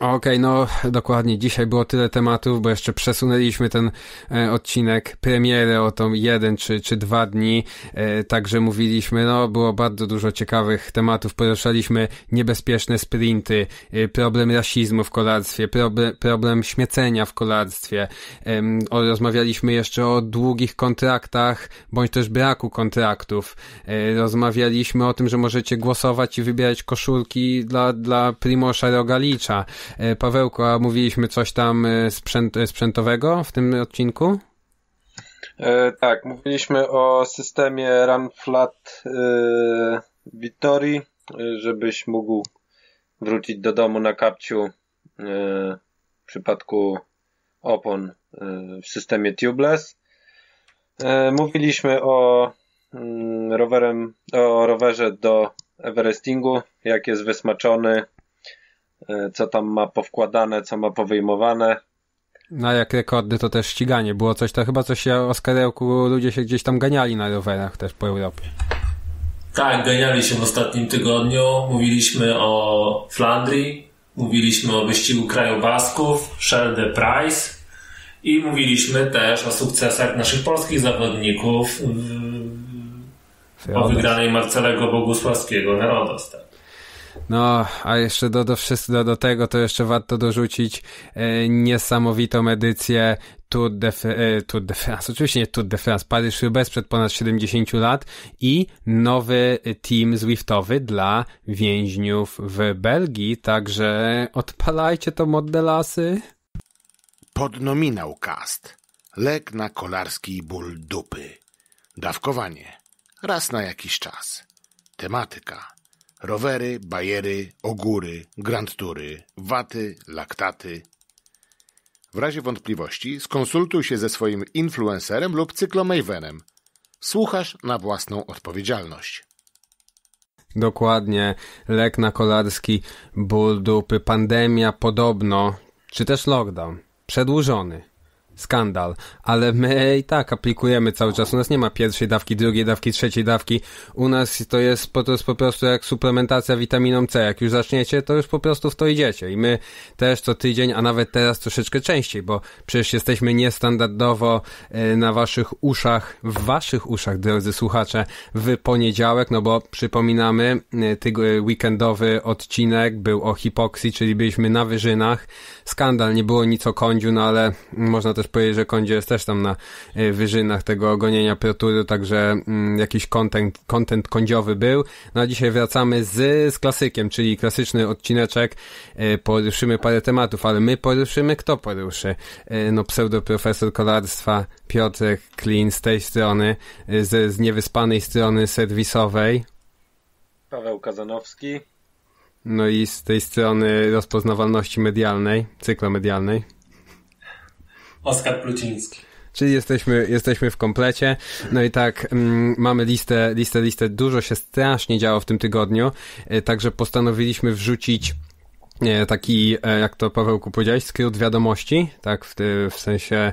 Okej, okay, no dokładnie. Dzisiaj było tyle tematów, bo jeszcze przesunęliśmy ten e, odcinek premiery o tą jeden czy, czy dwa dni. E, także mówiliśmy, no było bardzo dużo ciekawych tematów. Poruszaliśmy niebezpieczne sprinty, e, problem rasizmu w kolarstwie, problem, problem śmiecenia w kolarstwie. o, rozmawialiśmy jeszcze o długich kontraktach, bądź też braku kontraktów. E, rozmawialiśmy o tym, że możecie głosować i wybierać koszulki dla, dla Primosza Rogalicza. E, Pawełko, a mówiliśmy coś tam e, sprzęt, e, sprzętowego w tym odcinku? E, tak, mówiliśmy o systemie Run Flat e, Vittori, żebyś mógł wrócić do domu na kapciu e, w przypadku opon w systemie tubeless. Mówiliśmy o mm, rowerem, o rowerze do Everestingu, jak jest wysmaczony, E, co tam ma powkładane, co ma powyjmowane. Na no, jak rekordy to też ściganie było coś, to chyba coś o skarełku ludzie się gdzieś tam ganiali na rowerach też po Europie. Tak, ganiali się w ostatnim tygodniu. Mówiliśmy o Flandrii, mówiliśmy o wyścigu krajobasków, Shell the Price i mówiliśmy też o sukcesach naszych polskich zawodników w, o wygranej Marcelego Bogusławskiego na Rodos. Tak. No, a jeszcze do, do, do, do tego to jeszcze warto dorzucić e, niesamowitą edycję Tour de, e, Tour de France, oczywiście nie Tour de France, Paryż bez przed ponad 70 lat i nowy team Zwiftowy dla więźniów w Belgii, także odpalajcie to modelasy. de lasy. Podnominał cast. Lek na kolarski ból dupy. Dawkowanie. Raz na jakiś czas. Tematyka Rowery, bajery, ogóry, grandtury, waty, laktaty. W razie wątpliwości skonsultuj się ze swoim influencerem lub cyklomejwenem. Słuchasz na własną odpowiedzialność. Dokładnie. Lek na kolarski, ból dupy, pandemia podobno, czy też lockdown. Przedłużony skandal, ale my i tak aplikujemy cały czas. U nas nie ma pierwszej dawki, drugiej dawki, trzeciej dawki. U nas to jest, to jest po prostu jak suplementacja witaminą C. Jak już zaczniecie, to już po prostu w to idziecie. I my też co tydzień, a nawet teraz troszeczkę częściej, bo przecież jesteśmy niestandardowo e, na waszych uszach, w waszych uszach, drodzy słuchacze, w poniedziałek, no bo przypominamy, e, e, weekendowy odcinek był o hipoksji, czyli byliśmy na wyżynach. Skandal, nie było nic o kądziu, no ale można też też powiedzieć, że Kondzie jest też tam na e, wyżynach tego gonienia proturu, także mm, jakiś content, content był. No a dzisiaj wracamy z, z klasykiem, czyli klasyczny odcineczek. E, poruszymy parę tematów, ale my poruszymy, kto poruszy? E, no pseudoprofesor kolarstwa Piotr Klin z tej strony, z, z niewyspanej strony serwisowej. Paweł Kazanowski. No i z tej strony rozpoznawalności medialnej, cyklomedialnej. Oskar Pluciński. Czyli jesteśmy, jesteśmy w komplecie. No i tak, mm, mamy listę, listę, listę. Dużo się strasznie działo w tym tygodniu, e, także postanowiliśmy wrzucić e, taki, e, jak to Pawełku powiedziałeś, skrót wiadomości, tak, w, w sensie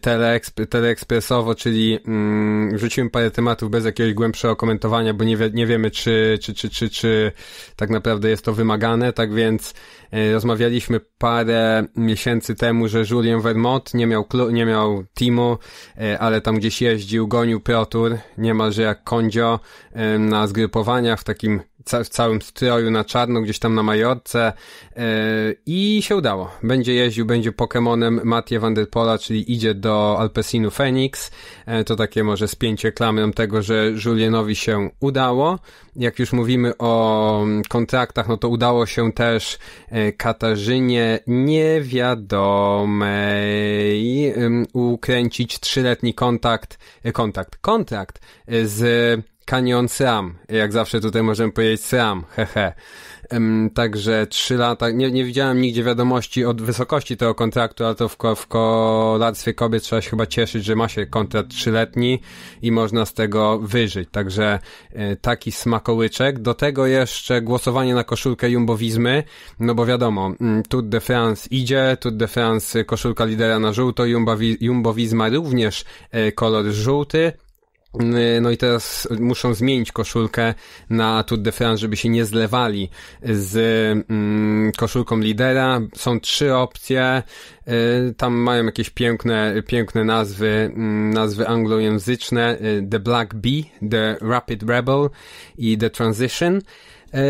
teleeksp, teleekspresowo, czyli mm, wrzuciłem parę tematów bez jakiegoś głębszego komentowania, bo nie, wie, nie wiemy, czy, czy, czy, czy, czy tak naprawdę jest to wymagane, tak więc E, rozmawialiśmy parę miesięcy temu, że Julien Vermont nie miał, nie miał teamu, e, ale tam gdzieś jeździł, gonił Protur, niemalże jak Kondzio e, na zgrupowaniach w takim w całym stroju na czarno, gdzieś tam na Majorce e, i się udało. Będzie jeździł, będzie Pokemonem Mattie van der Pola, czyli idzie do Alpesinu Phoenix. E, to takie może spięcie klamrą tego, że Julienowi się udało. Jak już mówimy o mm, kontraktach, no to udało się też e, Katarzynie niewiadomej mm, ukręcić trzyletni kontakt, kontakt, kontrakt z Kanion Seam. Jak zawsze tutaj możemy powiedzieć Seam, hehe. Um, także trzy lata, nie, nie widziałem nigdzie wiadomości od wysokości tego kontraktu, ale to w, ko, w kolarstwie kobiet trzeba się chyba cieszyć, że ma się kontrakt trzyletni i można z tego wyżyć. Także e, taki smakołyczek. Do tego jeszcze głosowanie na koszulkę jumbowizmy, no bo wiadomo, mm, Tour de France idzie, Tour de France e, koszulka lidera na żółto, jumbowizma również e, kolor żółty, Y, no i teraz muszą zmienić koszulkę na Tour de France, żeby się nie zlewali z mm, koszulką lidera. Są trzy opcje. Y, tam mają jakieś piękne, piękne nazwy, mm, nazwy anglojęzyczne. Y, the Black Bee, The Rapid Rebel i The Transition. E,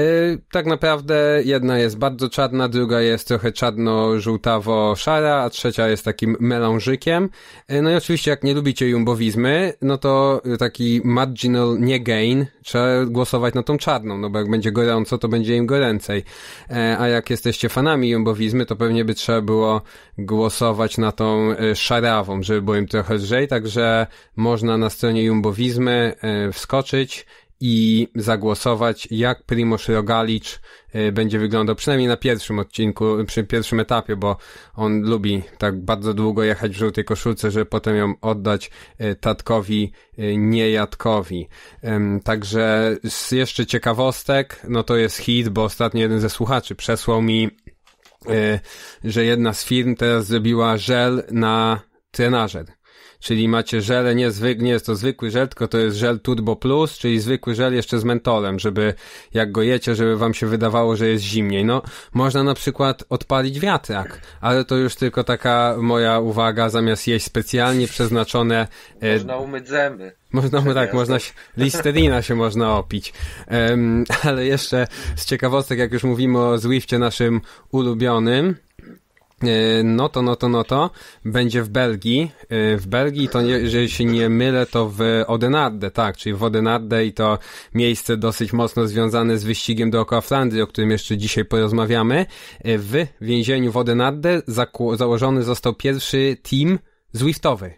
tak naprawdę jedna jest bardzo czarna, druga jest trochę czarno-żółtawo-szara, a trzecia jest takim melążykiem. E, no i oczywiście jak nie lubicie jumbowizmy, no to taki marginal nie gain, trzeba głosować na tą czarną, no bo jak będzie gorąco, to będzie im goręcej. E, a jak jesteście fanami jumbowizmy, to pewnie by trzeba było głosować na tą szarawą, żeby było im trochę lżej, także można na stronie jumbowizmy wskoczyć i zagłosować, jak Primoz Rogalicz y, będzie wyglądał, przynajmniej na pierwszym odcinku, przy pierwszym etapie, bo on lubi tak bardzo długo jechać w żółtej koszulce, żeby potem ją oddać y, Tatkowi y, Niejadkowi. Także z jeszcze ciekawostek, no to jest hit, bo ostatnio jeden ze słuchaczy przesłał mi, że jedna z firm teraz zrobiła żel na trenażer czyli macie żele, nie, zwyk, nie jest to zwykły żel, tylko to jest żel Tutbo Plus, czyli zwykły żel jeszcze z mentolem, żeby jak go jecie, żeby wam się wydawało, że jest zimniej. No, można na przykład odpalić wiatrak, ale to już tylko taka moja uwaga, zamiast jeść specjalnie przeznaczone... E, można umyć zęby. Można, tak, można się, listerina się można opić. Um, ale jeszcze z ciekawostek, jak już mówimy o Zwifcie naszym ulubionym, E, no to, no to, no to. Będzie w Belgii. E, w Belgii, to jeżeli się nie mylę, to w Odenarde, tak, czyli w Odenarde i to miejsce dosyć mocno związane z wyścigiem dookoła Flandry, o którym jeszcze dzisiaj porozmawiamy. E, w więzieniu w Odenarde założony został pierwszy team Zwiftowy.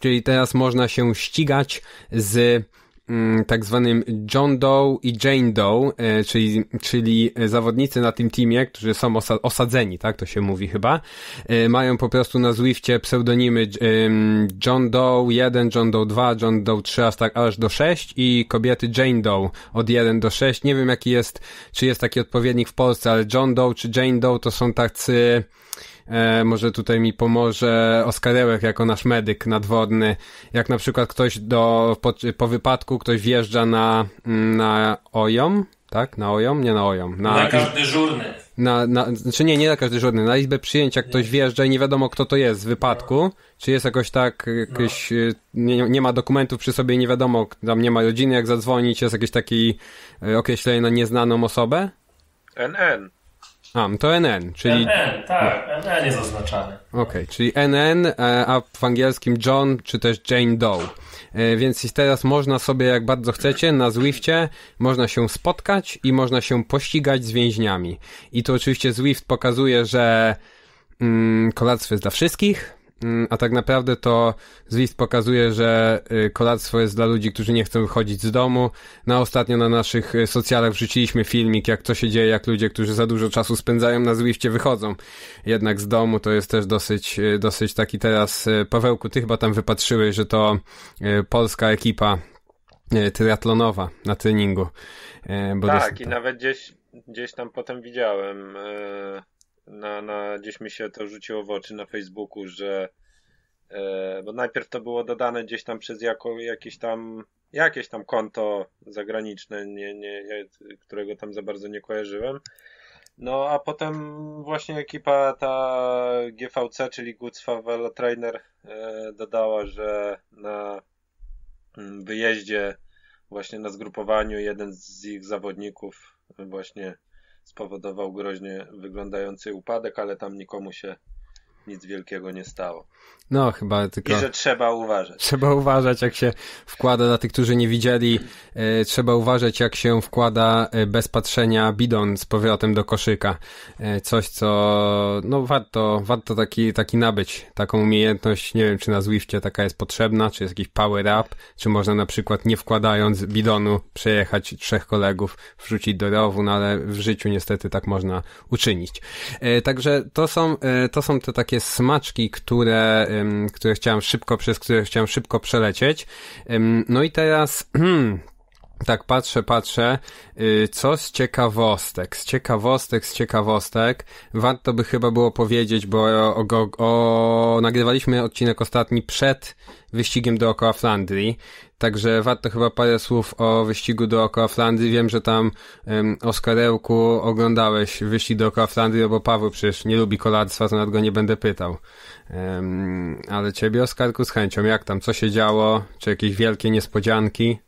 Czyli teraz można się ścigać z Mm, tak zwanym John Doe i Jane Doe, e, czyli, czyli zawodnicy na tym teamie, którzy są osadzeni, tak to się mówi chyba, e, mają po prostu na Zwifcie pseudonimy e, John Doe 1, John Doe 2, John Doe 3, aż, tak, aż do 6 i kobiety Jane Doe od 1 do 6. Nie wiem jaki jest, czy jest taki odpowiednik w Polsce, ale John Doe czy Jane Doe to są tacy E, może tutaj mi pomoże Oskarełek jako nasz medyk nadwodny. Jak na przykład ktoś do, po, po wypadku ktoś wjeżdża na, na ojom, tak? Na ojom? Nie na ojom. Na, na każdy żurny. Na, na, znaczy nie, nie na każdy żurny. Na izbę przyjęcia ktoś nie. wjeżdża i nie wiadomo kto to jest w wypadku. No. Czy jest jakoś tak, jakiś, no. E, nie, nie ma dokumentów przy sobie i nie wiadomo, tam nie ma rodziny, jak zadzwonić, jest jakiś taki e, określenie na nieznaną osobę? NN. A, to NN, czyli... NN, tak, no. NN jest oznaczany. Okej, okay, czyli NN, e, a w angielskim John, czy też Jane Doe. E, więc teraz można sobie, jak bardzo chcecie, na Zwiftie można się spotkać i można się pościgać z więźniami. I tu oczywiście Zwift pokazuje, że mm, kolactwo jest dla wszystkich, Mm, a tak naprawdę to Zwist pokazuje, że y, kolactwo jest dla ludzi, którzy nie chcą wychodzić z domu. Na ostatnio na naszych y, socjalach wrzuciliśmy filmik, jak to się dzieje, jak ludzie, którzy za dużo czasu spędzają na Zwifcie, wychodzą jednak z domu. To jest też dosyć, y, dosyć taki teraz, Pawełku, ty chyba tam wypatrzyłeś, że to polska ekipa triatlonowa na treningu. tak, i nawet gdzieś, gdzieś tam potem widziałem... Yy na, na, gdzieś mi się to rzuciło w oczy na Facebooku, że e, bo najpierw to było dodane gdzieś tam przez jako, jakieś tam jakieś tam konto zagraniczne, nie, nie, którego tam za bardzo nie kojarzyłem. No a potem właśnie ekipa ta GVC, czyli Goods Favela Trainer e, dodała, że na mm, wyjeździe właśnie na zgrupowaniu jeden z ich zawodników właśnie spowodował groźnie wyglądający upadek, ale tam nikomu się nic wielkiego nie stało. No, chyba tylko. I że trzeba uważać. Trzeba uważać, jak się wkłada, dla tych, którzy nie widzieli, e, trzeba uważać, jak się wkłada e, bez patrzenia bidon z powrotem do koszyka. E, coś, co, no, warto, warto taki, taki nabyć, taką umiejętność. Nie wiem, czy na Zwifcie taka jest potrzebna, czy jest jakiś power up, czy można na przykład nie wkładając bidonu przejechać trzech kolegów, wrzucić do rowu, no ale w życiu niestety tak można uczynić. E, także to są, e, to są te takie takie smaczki, które, które chciałem szybko, przez które chciałem szybko przelecieć. No i teraz, tak patrzę, patrzę, y, co z ciekawostek, z ciekawostek, z ciekawostek, warto by chyba było powiedzieć, bo o, o, o nagrywaliśmy odcinek ostatni przed wyścigiem dookoła Flandrii. Także warto chyba parę słów o wyścigu dookoła Flandrii. Wiem, że tam um, Oskarełku oglądałeś wyścig dookoła Flandrii, no bo Paweł przecież nie lubi kolarstwa, to nawet go nie będę pytał. Um, ale ciebie Oskarku z chęcią, jak tam, co się działo? Czy jakieś wielkie niespodzianki?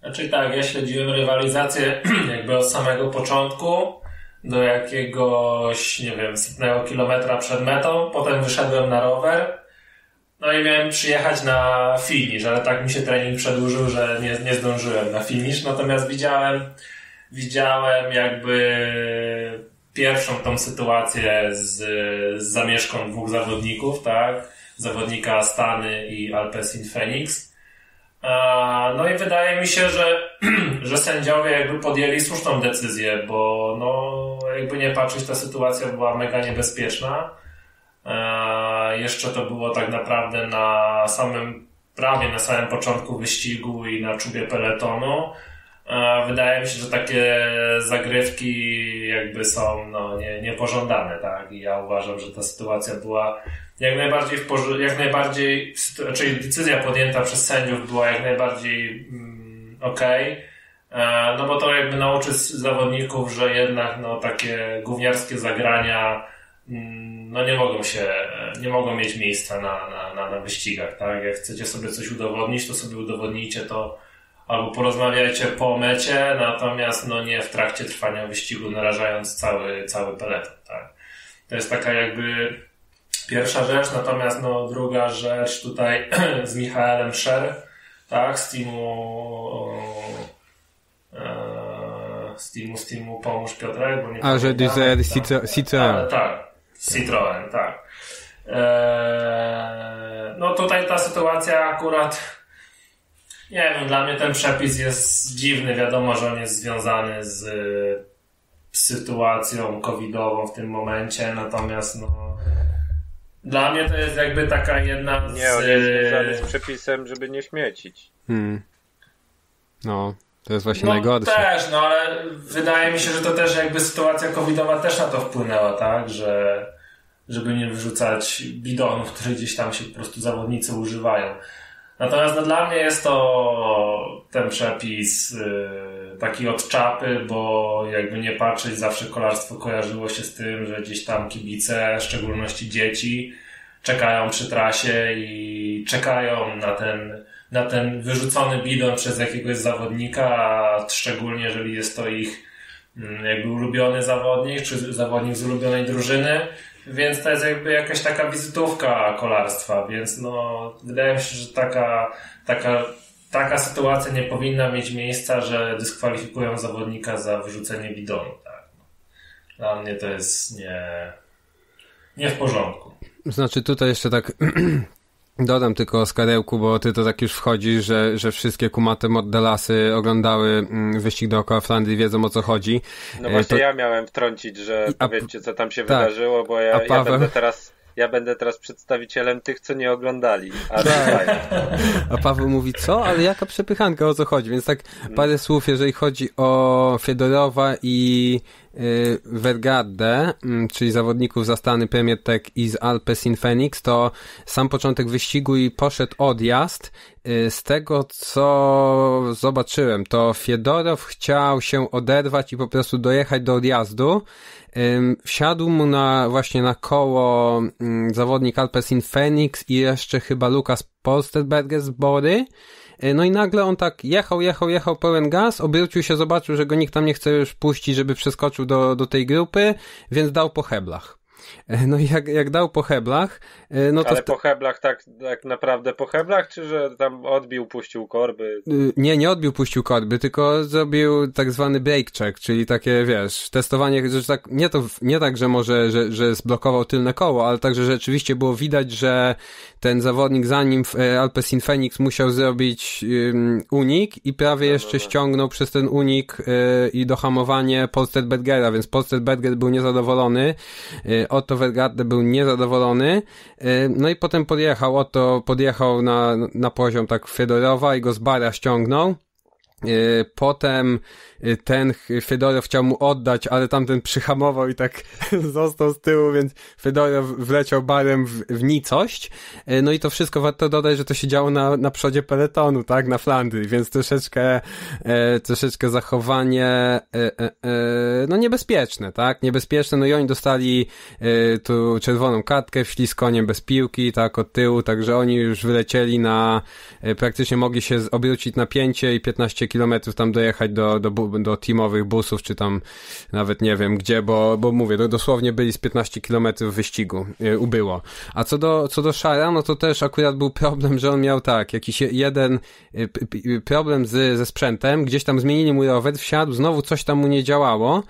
Znaczy tak, ja śledziłem rywalizację jakby od samego początku do jakiegoś, nie wiem, setnego kilometra przed metą, potem wyszedłem na rower no i miałem przyjechać na finisz, ale tak mi się trening przedłużył, że nie, nie zdążyłem na finisz. Natomiast widziałem, widziałem jakby pierwszą tą sytuację z, z zamieszką dwóch zawodników, tak? Zawodnika Stany i Alpesin Phoenix. No i wydaje mi się, że, że sędziowie jakby podjęli słuszną decyzję, bo no jakby nie patrzeć, ta sytuacja była mega niebezpieczna. E, jeszcze to było tak naprawdę na samym, prawie na samym początku wyścigu i na czubie peletonu. E, wydaje mi się, że takie zagrywki jakby są no, nie, niepożądane, tak? I ja uważam, że ta sytuacja była jak najbardziej, w jak najbardziej czyli znaczy, decyzja podjęta przez sędziów była jak najbardziej mm, okej. Okay. E, no bo to jakby nauczy zawodników, że jednak no, takie gówniarskie zagrania mm, no nie mogą się, nie mogą mieć miejsca na, na, na, na wyścigach, tak? Jak chcecie sobie coś udowodnić, to sobie udowodnijcie to albo porozmawiajcie po mecie, natomiast no nie w trakcie trwania wyścigu, narażając cały, cały peleton, tak? To jest taka jakby pierwsza rzecz, natomiast no druga rzecz tutaj z Michałem Szer, tak? Z teamu e, e, z teamu, z teamu Pomóż Piotrek, bo nie A, że tak? Sica. Tak, Citroen, tak. Eee, no tutaj ta sytuacja akurat. Nie wiem, dla mnie ten przepis jest dziwny. Wiadomo, że on jest związany z y, sytuacją covidową w tym momencie, natomiast no. Dla mnie to jest jakby taka jedna z. Nie, on jest związany z y, przepisem, żeby nie śmiecić. Hmm. No. To jest właśnie no, najgorsze. też, no ale wydaje mi się, że to też jakby sytuacja covidowa też na to wpłynęła, tak, że żeby nie wyrzucać bidonów, które gdzieś tam się po prostu zawodnicy używają. Natomiast no, dla mnie jest to ten przepis yy, taki od czapy, bo jakby nie patrzeć, zawsze kolarstwo kojarzyło się z tym, że gdzieś tam kibice, w szczególności dzieci, czekają przy trasie i czekają na ten na ten wyrzucony bidon przez jakiegoś zawodnika, a szczególnie jeżeli jest to ich mm, jakby ulubiony zawodnik, czy zawodnik z ulubionej drużyny, więc to jest jakby jakaś taka wizytówka kolarstwa, więc no, wydaje mi się, że taka, taka, taka sytuacja nie powinna mieć miejsca, że dyskwalifikują zawodnika za wyrzucenie bidonu. Tak. Dla mnie to jest nie, nie w porządku. Znaczy tutaj jeszcze tak Dodam tylko o skarełku, bo ty to tak już wchodzi, że, że wszystkie kumate modelasy oglądały mm, wyścig dookoła Flandrii, wiedzą o co chodzi. No e, właśnie to... ja miałem wtrącić, że a... powiedzcie co tam się tak. wydarzyło, bo ja, Paweł... ja będę teraz ja będę teraz przedstawicielem tych, co nie oglądali. A, tak. a Paweł mówi, co? Ale jaka przepychanka, o co chodzi? Więc tak mm. parę słów, jeżeli chodzi o Fedorowa i Y, Vergadde, mm, czyli zawodników zastany Premier Tech i z Alpecin Phoenix, to sam początek wyścigu i poszedł odjazd. Y, z tego, co zobaczyłem, to Fiedorow chciał się oderwać i po prostu dojechać do odjazdu. Wsiadł mu na, właśnie na koło mm, zawodnik Alpecin Phoenix i jeszcze chyba Lukas Polsterberger z Bory. E, no i nagle on tak jechał, jechał, jechał pełen gaz, obrócił się, zobaczył, że go nikt tam nie chce już puścić, żeby przeskoczył do, do tej grupy, więc dał po heblach. E, no i jak, jak dał po heblach, e, no to... Ale po heblach tak, tak naprawdę po heblach, czy że tam odbił, puścił korby? Y, nie, nie odbił, puścił korby, tylko zrobił tak zwany break check, czyli takie, wiesz, testowanie, że tak, nie, to, nie tak, że może, że, że zblokował tylne koło, ale także rzeczywiście było widać, że ten zawodnik zanim w e, Alpecin Phoenix musiał zrobić unik i prawie no, no jeszcze no, no. ściągnął przez ten unik y, i dohamowanie Polsted Bedgera, więc Polsted Berger był niezadowolony y, Otto Vergarde był niezadowolony, y, no i potem podjechał, Otto podjechał na, na poziom tak Fedorowa i go z bara ściągnął. Y, potem y, ten Fedorow chciał mu oddać, ale tamten przyhamował i tak został z tyłu, więc Fedorow wleciał barem w, w nicość. Y, no i to wszystko warto dodać, że to się działo na, na przodzie peletonu, tak, na Flandrii, więc troszeczkę, e, troszeczkę zachowanie, e, e, e no niebezpieczne, tak, niebezpieczne. No i oni dostali e, tu czerwoną kartkę, wśli koniem bez piłki, tak, od tyłu, także oni już wylecieli na, e, praktycznie mogli się obrócić napięcie i 15 kilometrów tam dojechać do, do, do teamowych busów, czy tam nawet nie wiem gdzie, bo, bo mówię, do, dosłownie byli z 15 kilometrów wyścigu, y, ubyło. A co do, co do Szara, no to też akurat był problem, że on miał tak, jakiś jeden y, y, problem z, ze sprzętem, gdzieś tam zmienili mu rower, wsiadł, znowu coś tam mu nie działało,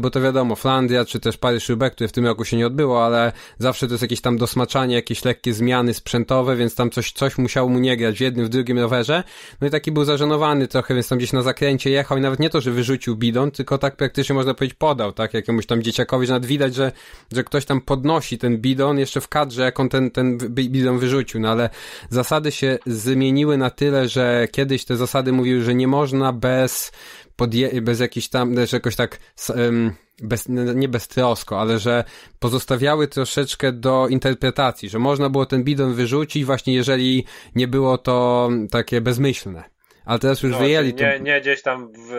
bo to wiadomo, Flandria, czy też Paryż-Roubaix, które w tym roku się nie odbyło, ale zawsze to jest jakieś tam dosmaczanie, jakieś lekkie zmiany sprzętowe, więc tam coś, coś musiało mu nie grać w jednym, w drugim rowerze. No i taki był zażenowany trochę, więc jest tam gdzieś na zakręcie jechał i nawet nie to, że wyrzucił bidon, tylko tak praktycznie można powiedzieć podał, tak, jakiemuś tam dzieciakowi, że nawet widać, że, że ktoś tam podnosi ten bidon jeszcze w kadrze, jak on ten, ten bidon wyrzucił, no ale zasady się zmieniły na tyle, że kiedyś te zasady mówiły, że nie można bez podje- bez jakichś tam, też jakoś tak, um, bez, nie bez trosko, ale że pozostawiały troszeczkę do interpretacji, że można było ten bidon wyrzucić właśnie jeżeli nie było to takie bezmyślne. Ale teraz już no, wyjęli nie, tą... nie gdzieś tam w,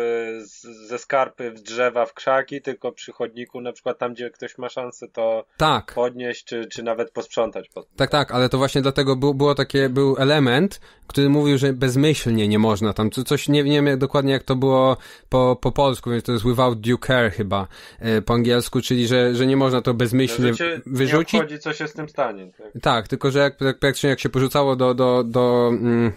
ze skarpy w drzewa, w krzaki, tylko przy chodniku, na przykład tam, gdzie ktoś ma szansę to tak. podnieść, czy, czy nawet posprzątać. Tak, tak, ale to właśnie dlatego był, było takie, był element, który mówił, że bezmyślnie nie można tam, coś, nie, nie wiem dokładnie jak to było po, po polsku, więc to jest without due care chyba e, po angielsku, czyli że, że nie można to bezmyślnie no, wyrzucić. Nie co się z tym stanie. Tak, tak tylko że jak, jak, jak się porzucało do, do, do mm,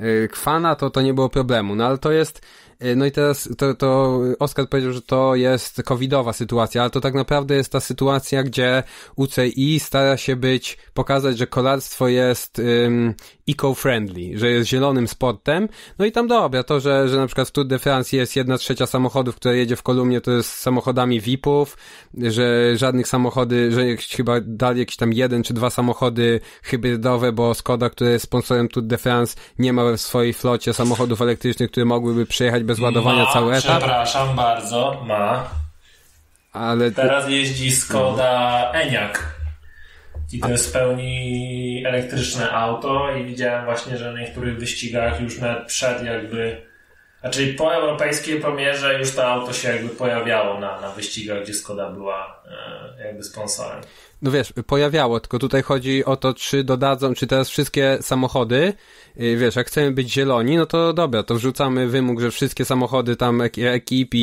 Y, Kwana, to to nie było problemu. No ale to jest E, no i teraz to, to Oskar powiedział, że to jest covidowa sytuacja, ale to tak naprawdę jest ta sytuacja, gdzie UCI stara się być, pokazać, że kolarstwo jest um, eco-friendly, że jest zielonym sportem. No i tam dobra, to, że, że na przykład w Tour de France jest jedna trzecia samochodów, które jedzie w kolumnie, to jest samochodami VIP-ów, że żadnych samochody, że chyba dali jakieś tam jeden czy dwa samochody hybrydowe, bo Skoda, który jest sponsorem Tour de France, nie ma w swojej flocie samochodów elektrycznych, które mogłyby przejechać bez ładowania ma, cały etap. Przepraszam bardzo, ma. Ale Teraz jeździ Skoda mhm. Eniak. I to jest w pełni elektryczne auto i widziałem właśnie, że na niektórych wyścigach już nawet przed jakby... Znaczy po europejskiej pomierze już to auto się jakby pojawiało na, na wyścigach, gdzie Skoda była E, jakby sponsorem. No wiesz, pojawiało, tylko tutaj chodzi o to, czy dodadzą, czy teraz wszystkie samochody, y, wiesz, jak chcemy być zieloni, no to dobra, to wrzucamy wymóg, że wszystkie samochody tam ekip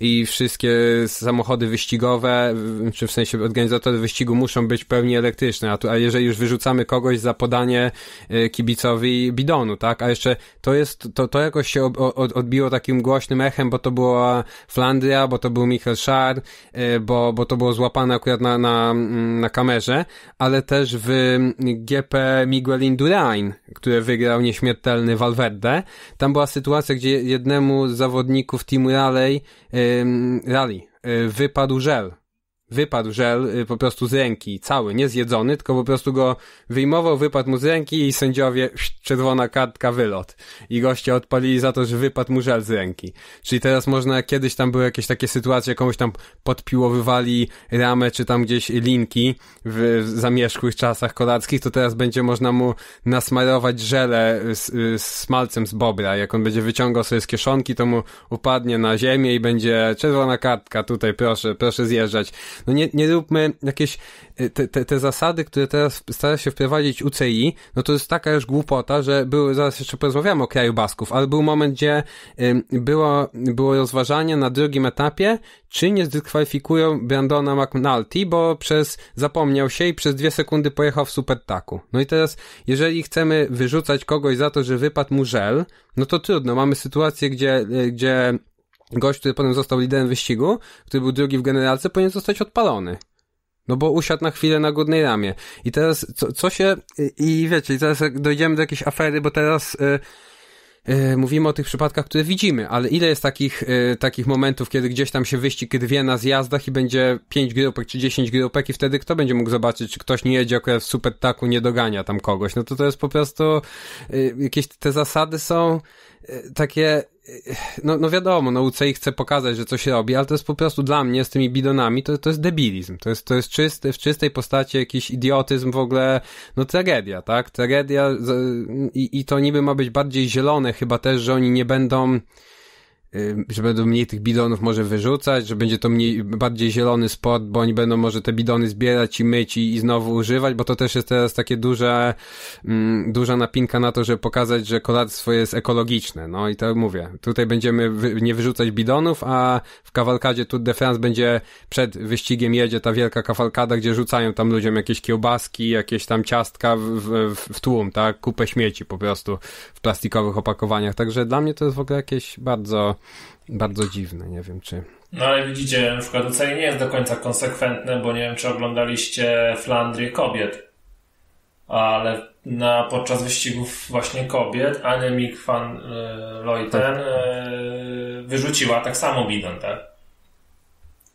i, wszystkie samochody wyścigowe, y, czy w sensie organizatorzy wyścigu muszą być w pełni elektryczne, a, tu, a jeżeli już wyrzucamy kogoś za podanie y, kibicowi bidonu, tak, a jeszcze to jest, to, to jakoś się odbiło takim głośnym echem, bo to była Flandria, bo to był Michael Schar, bo, bo to było było złapane akurat na, na, mm, na kamerze, ale też w GP Miguel Indurain, który wygrał nieśmiertelny Valverde. Tam była sytuacja, gdzie jednemu z zawodników Team Rally, Rally wypadł żel wypadł żel y, po prostu z ręki, cały, nie zjedzony, tylko po prostu go wyjmował, wypadł mu z ręki i sędziowie, czerwona kartka, wylot. I goście odpalili za to, że wypadł mu żel z ręki. Czyli teraz można, kiedyś tam były jakieś takie sytuacje, komuś tam podpiłowywali ramę, czy tam gdzieś linki w zamierzchłych czasach kolackich, to teraz będzie można mu nasmarować żelę y, z, y, z smalcem z bobra. Jak on będzie wyciągał sobie z kieszonki, to mu upadnie na ziemię i będzie czerwona kartka, tutaj proszę, proszę zjeżdżać no nie, nie róbmy jakieś y, te, te, te zasady, które teraz stara się wprowadzić UCI, no to jest taka już głupota, że były, zaraz jeszcze porozmawiamy o kraju Basków, ale był moment, gdzie było, było rozważanie na drugim etapie, czy nie zdyskwalifikują Brandona McNulty, bo przez, zapomniał się i przez dwie sekundy pojechał w supertaku. No i teraz, jeżeli chcemy wyrzucać kogoś za to, że wypadł mu żel, no to trudno, mamy sytuację, gdzie, y, gdzie gość, który potem został liderem wyścigu, który był drugi w generalce, powinien zostać odpalony. No bo usiadł na chwilę na godnej ramie. I teraz, co, co się... I, I wiecie, i teraz dojdziemy do jakiejś afery, bo teraz... Y, y, mówimy o tych przypadkach, które widzimy, ale ile jest takich, y, takich momentów, kiedy gdzieś tam się wyścig dwie na zjazdach i będzie pięć grupek czy dziesięć grupek i wtedy kto będzie mógł zobaczyć, czy ktoś nie jedzie akurat w super taku, nie dogania tam kogoś. No to to jest po prostu, y, jakieś te zasady są, E, takie, e, no, no wiadomo, no UCI chce pokazać, że coś się robi, ale to jest po prostu dla mnie z tymi bidonami, to, to jest debilizm. To jest, to jest czysty, w czystej postaci jakiś idiotyzm w ogóle, no tragedia, tak? Tragedia i, i to niby ma być bardziej zielone chyba też, że oni nie będą Y, że będą mniej tych bidonów może wyrzucać, że będzie to mniej, bardziej zielony spot, bo oni będą może te bidony zbierać i myć i, i znowu używać, bo to też jest teraz takie duże, mm, duża napinka na to, żeby pokazać, że kolarstwo jest ekologiczne. No i to mówię, tutaj będziemy wy, nie wyrzucać bidonów, a w kawalkadzie Tour de France będzie przed wyścigiem jedzie ta wielka kawalkada, gdzie rzucają tam ludziom jakieś kiełbaski, jakieś tam ciastka w, w, w tłum, tak? Kupę śmieci po prostu w plastikowych opakowaniach. Także dla mnie to jest w ogóle jakieś bardzo bardzo dziwne. Nie wiem, czy. No ale widzicie, na przykład ocenie nie jest do końca konsekwentne, bo nie wiem, czy oglądaliście Flandrię kobiet. Ale na, podczas wyścigów właśnie kobiet Annemiek van e, Leuten tak. E, wyrzuciła tak samo bidon, tak?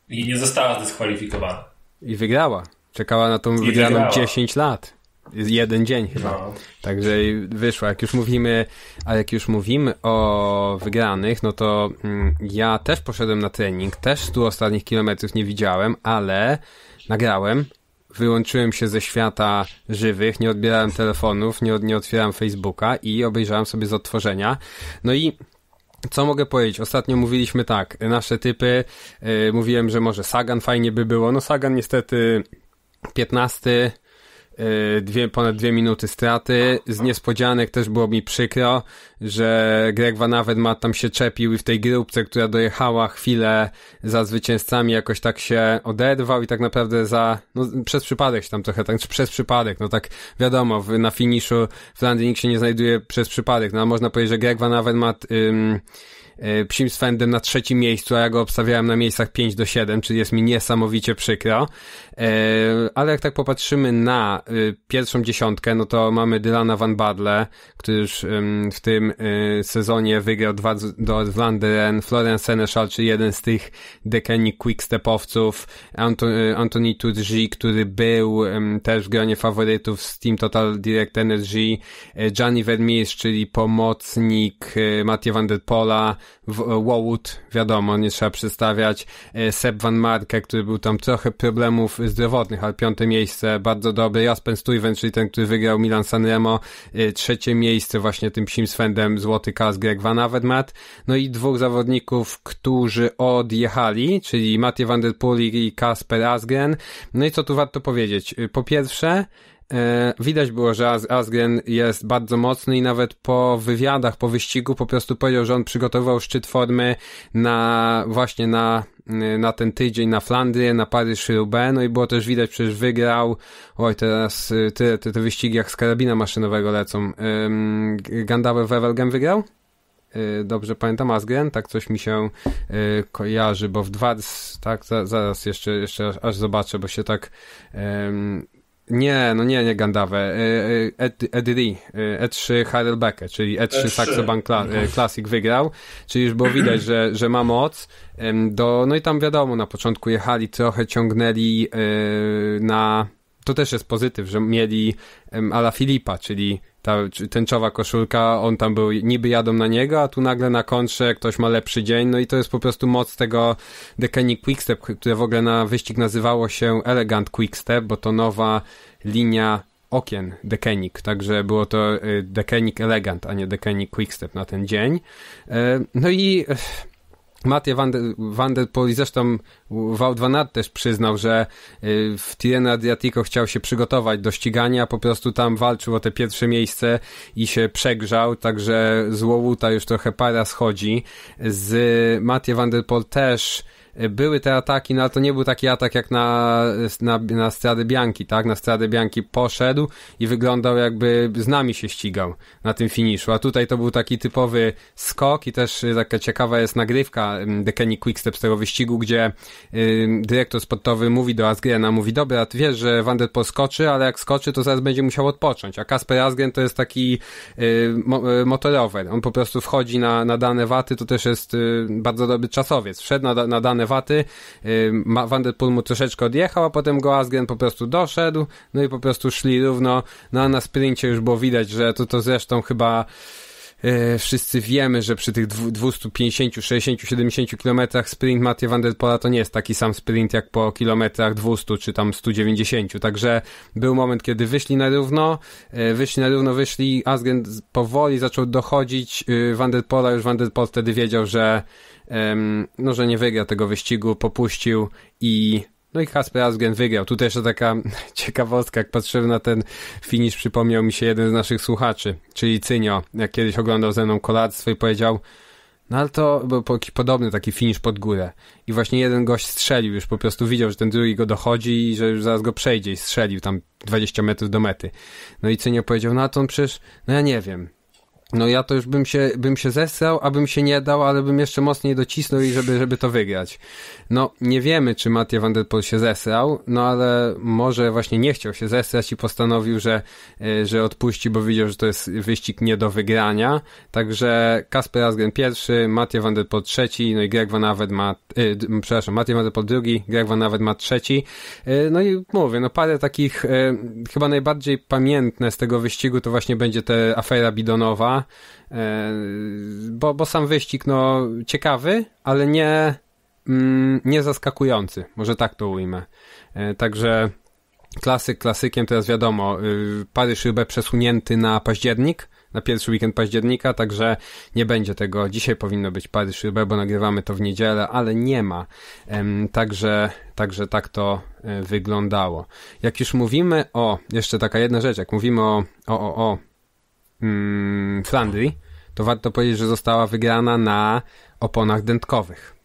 I nie została zdyskwalifikowana. I wygrała. Czekała na tą I wygraną wygrała. 10 lat jeden dzień chyba. No. Także wyszło. Jak już mówimy, a jak już mówimy o wygranych, no to mm, ja też poszedłem na trening, też tu ostatnich kilometrów nie widziałem, ale nagrałem. Wyłączyłem się ze świata żywych, nie odbierałem telefonów, nie, nie otwierałem Facebooka i obejrzałem sobie z odtworzenia. No i co mogę powiedzieć? Ostatnio mówiliśmy tak, nasze typy, yy, mówiłem, że może Sagan fajnie by było. No Sagan niestety 15, Y, dwie, ponad dwie minuty straty. Z niespodzianek też było mi przykro, że Greg Van ma tam się czepił i w tej grupce, która dojechała chwilę za zwycięzcami jakoś tak się oderwał i tak naprawdę za, no przez przypadek się tam trochę, tak, czy przez przypadek, no tak wiadomo, w, na finiszu w Landy nikt się nie znajduje przez przypadek, no można powiedzieć, że Greg Van ma ym, E, psim Swendem na trzecim miejscu, a ja go obstawiałem na miejscach 5 do 7, czyli jest mi niesamowicie przykro. E, ale jak tak popatrzymy na e, pierwszą dziesiątkę, no to mamy Dylana Van Badle, który już w tym sezonie wygrał 2 do Wlanderen, Florence Seneschal, czyli jeden z tych dekenii quickstepowców, Anthony Turgi, który był też w gronie faworytów z Team Total Direct Energy, Gianni Vermeers, czyli pomocnik Mattia Van Der Pola, E, Wołud, wiadomo, nie trzeba przystawiać. E, Seb Van Marke, który był tam trochę problemów zdrowotnych, ale piąte miejsce, bardzo dobry. Jaspen Stuyven, czyli ten, który wygrał Milan Sanremo, e, trzecie miejsce właśnie tym psim swędem, złoty kas Greg Van Avermaet. No i dwóch zawodników, którzy odjechali, czyli Mattie Van Der Poel i Kasper Asgren. No i co tu warto powiedzieć? Po pierwsze, E, widać było, że Asgren jest bardzo mocny i nawet po wywiadach, po wyścigu po prostu powiedział, że on przygotował szczyt formy na właśnie na y, na ten tydzień na Flandrię, na Paryż-Roubaix, no i było też widać, przecież wygrał, oj teraz te, y, te, te wyścigi jak z karabina maszynowego lecą, ym, Wevelgem wygrał? Y, dobrze pamiętam, Asgren, tak coś mi się y, kojarzy, bo w dwa, tak, za, zaraz jeszcze, jeszcze aż, aż, zobaczę, bo się tak, nie, no nie, nie Gandawę. E3 e, e, e Harelbeke, czyli E3, E3. Saxo Classic wygrał, czyli już było widać, że, że ma moc. Do, no i tam wiadomo, na początku jechali trochę, ciągnęli e, na... To też jest pozytyw, że mieli Ala Filipa, czyli ta tęczowa koszulka, on tam był, niby jadą na niego, a tu nagle na kontrze ktoś ma lepszy dzień, no i to jest po prostu moc tego Decani Quickstep, które w ogóle na wyścig nazywało się Elegant Quickstep, bo to nowa linia okien Dekenik, także było to Dekenik y, Elegant, a nie Dekenik Quickstep na ten dzień. E, no i Mattia van der, Poel i zresztą Wout van Aert też przyznał, że y, w Tirreno Adriatico chciał się przygotować do ścigania, po prostu tam walczył o te pierwsze miejsce i się przegrzał, także z Łowuta już trochę para schodzi. Z Mattia van der Poel też E, były te ataki, no ale to nie był taki atak jak na, na, na Stradę Bianki, tak? Na Stradę Bianki poszedł i wyglądał jakby z nami się ścigał na tym finiszu, a tutaj to był taki typowy skok i też e, taka ciekawa jest nagrywka mm, The Kenny Quickstep z tego wyścigu, gdzie y, dyrektor sportowy mówi do Asgrena, mówi dobra, ty wiesz, że Van Der Poel skoczy, ale jak skoczy, to zaraz będzie musiał odpocząć, a Kasper Asgren to jest taki y, mo, y, motorower, on po prostu wchodzi na, na dane waty, to też jest bardzo dobry czasowiec, wszedł na, na dane zmianę waty. Van der Poel mu troszeczkę odjechał, a potem go Asgren po prostu doszedł, no i po prostu szli równo, no a na sprincie już było widać, że to, to zresztą chyba e, wszyscy wiemy, że przy tych 250, 60, 70 kilometrach sprint Mattie van der Pola to nie jest taki sam sprint jak po kilometrach 200 czy tam 190, także był moment, kiedy wyszli na równo, e, wyszli na równo, wyszli, Asgren powoli zaczął dochodzić y, van der Pola, już van der Pol wtedy wiedział, że no, że nie wygra tego wyścigu, popuścił i no i Kasper Asgen wygrał. Tutaj jeszcze taka ciekawostka, jak patrzyłem na ten finisz, przypomniał mi się jeden z naszych słuchaczy, czyli Cynio, jak kiedyś oglądał ze mną kolactwo i powiedział, no ale to był podobny taki finisz pod górę. I właśnie jeden gość strzelił, już po prostu widział, że ten drugi go dochodzi i że już zaraz go przejdzie i strzelił tam 20 metrów do mety. No i Cynio powiedział, no a to on przecież, no ja nie wiem, no ja to już bym się, bym się zesrał, abym się nie dał, ale bym jeszcze mocniej docisnął i żeby, żeby to wygrać. No nie wiemy, czy Mattia Van Der Poel się zesrał, no ale może właśnie nie chciał się zesrać i postanowił, że, e, że odpuści, bo widział, że to jest wyścig nie do wygrania. Także Kasper Asgren pierwszy, Mattia Van Der Poel trzeci, no i Greg Van ma, e, przepraszam, Mattia Van Der Poel drugi, Greg Van ma trzeci. E, no i mówię, no parę takich chyba najbardziej pamiętne z tego wyścigu to właśnie będzie ta afera bidonowa, E, bo, bo sam wyścig, no, ciekawy, ale nie, mm, nie zaskakujący, może tak to ujmę. E, także klasyk klasykiem, teraz wiadomo, y, paryż szybę przesunięty na październik, na pierwszy weekend października, także nie będzie tego. Dzisiaj powinno być Paryż szybę, bo nagrywamy to w niedzielę, ale nie ma. Także, także tak to e, wyglądało. Jak już mówimy o, jeszcze taka jedna rzecz, jak mówimy o, o, o, o mm, Flandrii, to warto powiedzieć, że została wygrana na oponach dętkowych.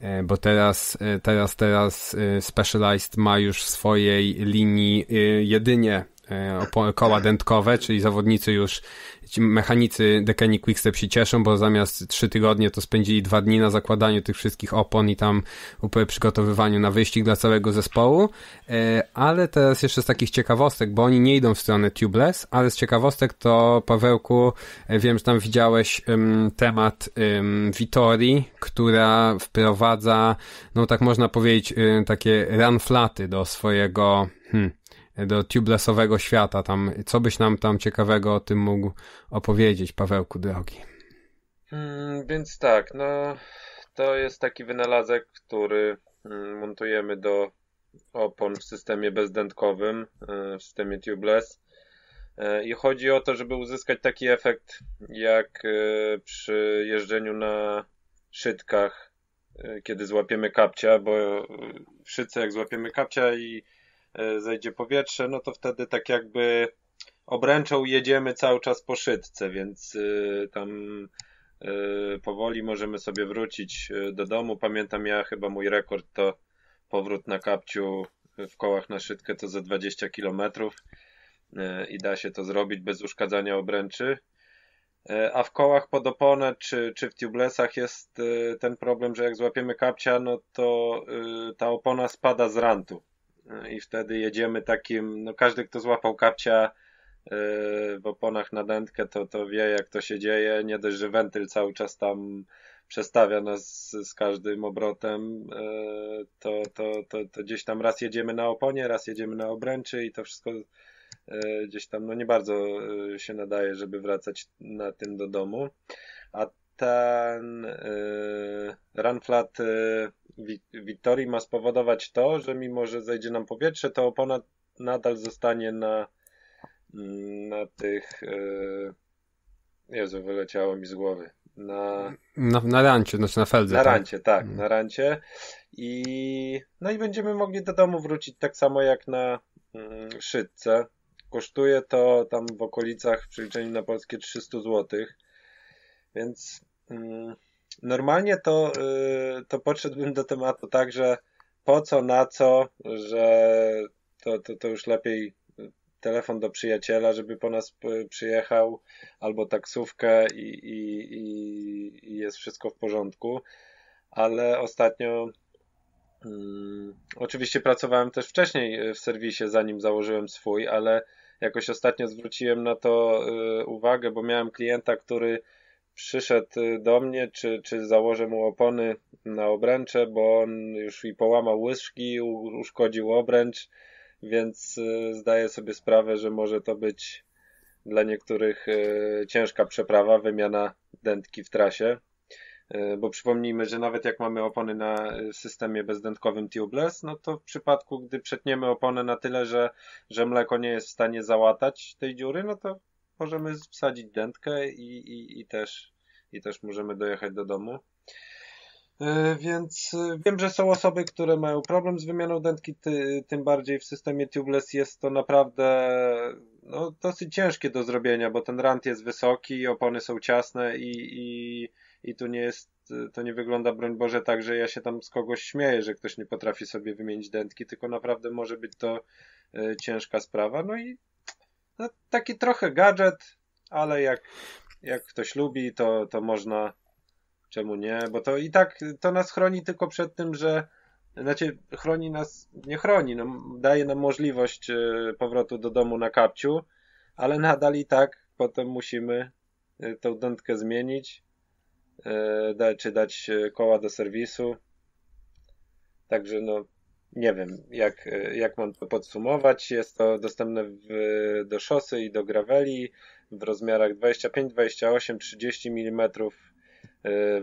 E, bo teraz, e, teraz, teraz e, Specialized ma już w swojej linii jedynie E, koła dętkowe, czyli zawodnicy już, ci mechanicy Dekeni Quickstep się cieszą, bo zamiast trzy tygodnie to spędzili dwa dni na zakładaniu tych wszystkich opon i tam przygotowywaniu na wyścig dla całego zespołu, e, ale teraz jeszcze z takich ciekawostek, bo oni nie idą w stronę tubeless, ale z ciekawostek to Pawełku, e, wiem, że tam widziałeś temat um, Vitorii, która wprowadza, no tak można powiedzieć, takie run flaty do swojego hmm, do tubelessowego świata. Tam, co byś nam tam ciekawego o tym mógł opowiedzieć, Pawełku drogi? Mm, więc tak, no to jest taki wynalazek, który mm, montujemy do opon w systemie bezdętkowym, e, w systemie tubeless. E, I chodzi o to, żeby uzyskać taki efekt jak e, przy jeżdżeniu na szydkach, kiedy złapiemy kapcia, bo w szydce jak złapiemy kapcia i E, zejdzie powietrze, no to wtedy tak jakby obręczą jedziemy cały czas po szydce, więc e, tam e, powoli możemy sobie wrócić do domu. Pamiętam ja chyba mój rekord to powrót na kapciu w kołach na szydkę to za 20 km i da się to zrobić bez uszkadzania obręczy. A w kołach pod oponę czy, czy w tubelessach jest ten problem, że jak złapiemy kapcia, no to ta opona spada z rantu. E, i wtedy jedziemy takim, no każdy kto złapał kapcia e, w oponach na dętkę to, to wie jak to się dzieje, nie dość, że wentyl cały czas tam przestawia nas z, z każdym obrotem, e, to, to, to, to gdzieś tam raz jedziemy na oponie, raz jedziemy na obręczy i to wszystko gdzieś tam no nie bardzo się nadaje, żeby wracać na tym do domu. A ten y, run Runflat y, Wittorii ma spowodować to, że mimo, że zejdzie nam powietrze, to opona nadal zostanie na, mm, na tych... Y, Jezu, wyleciało mi z głowy. Na, na, na rancie, znaczy na feldze. Na tak? rancie, tak, mm. na rancie. I, no i będziemy mogli do domu wrócić tak samo jak na mm, szydce. Kosztuje to tam w okolicach w przeliczeniu na polskie 300 złotych. Więc y, normalnie to, y, to podszedłbym do tematu tak, że po co, na co, że to, to, to już lepiej telefon do przyjaciela, żeby po nas przyjechał, albo taksówkę i, i, i, i jest wszystko w porządku. Ale ostatnio y, Oczywiście pracowałem też wcześniej w serwisie, zanim założyłem swój, ale jakoś ostatnio zwróciłem na to uwagę, bo miałem klienta, który przyszedł y, do mnie, czy, czy założę mu opony na obręcze, bo on już i połamał łyżki, uszkodził obręcz, więc y, zdaję sobie sprawę, że może to być dla niektórych y, ciężka przeprawa, wymiana dętki w trasie. Bo przypomnijmy, że nawet jak mamy opony na systemie bezdętkowym tubeless, no to w przypadku, gdy przetniemy oponę na tyle, że, że mleko nie jest w stanie załatać tej dziury, no to możemy wsadzić dętkę i, i, i, też, i też możemy dojechać do domu. E, więc e, wiem, że są osoby, które mają problem z wymianą dętki, ty, tym bardziej w systemie tubeless jest to naprawdę no, dosyć ciężkie do zrobienia, bo ten rant jest wysoki, opony są ciasne i, i, i tu nie jest, e, to nie wygląda, broń Boże, tak, że ja się tam z kogoś śmieję, że ktoś nie potrafi sobie wymienić dętki, tylko naprawdę może być to ciężka sprawa. No i no, taki trochę gadżet, ale jak, jak ktoś lubi, to, to można. Czemu nie? Bo to i tak to nas chroni tylko przed tym, że znaczy chroni nas, nie chroni, no, daje nam możliwość e, powrotu do domu na kapciu, ale nadal i tak potem musimy e, tą dątkę zmienić, e, da, czy dać koła do serwisu. Także no, nie wiem, jak, jak mam to podsumować. Jest to dostępne w, do szosy i do graveli w rozmiarach 25, 28, 30 mm.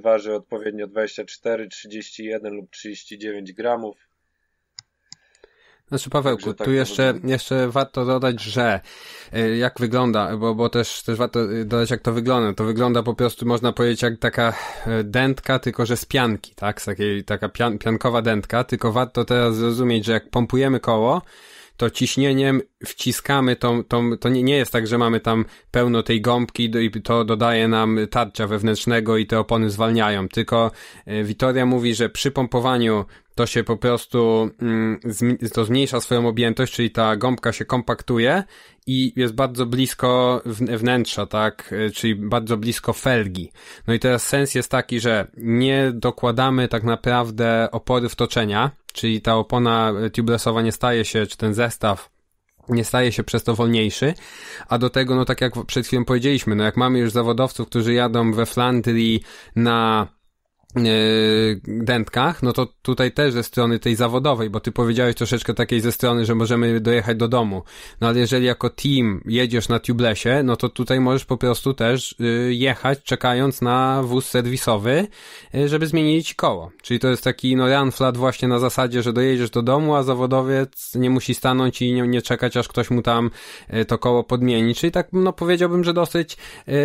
Waży odpowiednio 24, 31 lub 39 gramów. Znaczy Pawełku, tak tu jeszcze, jeszcze warto dodać, że e, jak wygląda, bo, bo też, też warto e, dodać jak to wygląda. To wygląda po prostu, można powiedzieć, jak taka e, dętka, tylko że z pianki, tak? Z takiej, taka pian, piankowa dętka, tylko warto teraz zrozumieć, że jak pompujemy koło, to ciśnieniem wciskamy tą, tą to nie, nie jest tak, że mamy tam pełno tej gąbki i to dodaje nam tarcia wewnętrznego i te opony zwalniają, tylko Witoria mówi, że przy pompowaniu to się po prostu mm, to zmniejsza swoją objętość, czyli ta gąbka się kompaktuje i jest bardzo blisko wnętrza, tak, y, czyli bardzo blisko felgi. No i teraz sens jest taki, że nie dokładamy tak naprawdę opory wtoczenia, czyli ta opona y, tubelessowa nie staje się, czy ten zestaw nie staje się przez to wolniejszy, a do tego, no tak jak przed chwilą powiedzieliśmy, no jak mamy już zawodowców, którzy jadą we Flandrii na E, dętkach, no to tutaj też ze strony tej zawodowej, bo ty powiedziałeś troszeczkę takiej ze strony, że możemy dojechać do domu. No ale jeżeli jako team jedziesz na tubelesie, no to tutaj możesz po prostu też e, jechać czekając na wóz serwisowy, e, żeby zmienili ci koło. Czyli to jest taki no run flat właśnie na zasadzie, że dojedziesz do domu, a zawodowiec nie musi stanąć i nie, nie czekać, aż ktoś mu tam to koło podmieni. Czyli tak, no powiedziałbym, że dosyć,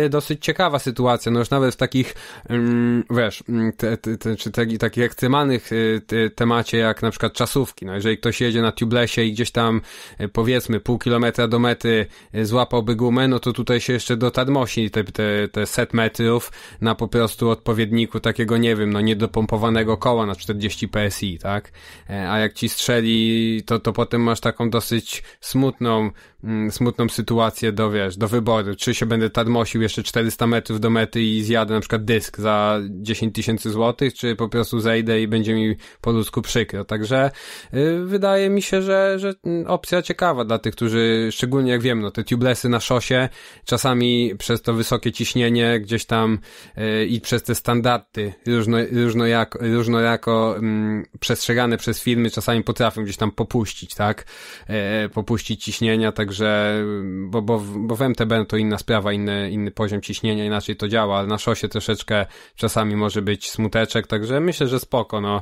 dosyć ciekawa sytuacja. No już nawet w takich, mm, wiesz, mm, te, te, czy te, takich ekstremalnych y, te, temacie jak na przykład czasówki. No jeżeli ktoś jedzie na tublesie i gdzieś tam y, powiedzmy pół kilometra do mety y, złapałby gumę, no to tutaj się jeszcze dotarmosi te, te, te set metrów na po prostu odpowiedniku takiego, nie wiem, no niedopompowanego koła na 40 PSI, tak? E, a jak ci strzeli, to, to potem masz taką dosyć smutną Mm, smutną sytuację do, wiesz, do wyboru, czy się będę tarmosił jeszcze 400 metrów do mety i zjadę na przykład dysk za 10 tysięcy złotych, czy po prostu zejdę i będzie mi po ludzku przykro. Także yy, wydaje mi się, że, że mm, opcja ciekawa dla tych, którzy, szczególnie jak wiem, no te tublesy na szosie, czasami przez to wysokie ciśnienie gdzieś tam yy, i przez te standardy różno, różno różnojako mm, przestrzegane przez firmy czasami potrafią gdzieś tam popuścić, tak? Yy, popuścić ciśnienia, tak także, bo, bo, bo w MTB to inna sprawa, inny, inny poziom ciśnienia, inaczej to działa, ale na szosie troszeczkę czasami może być smuteczek, także myślę, że spoko, no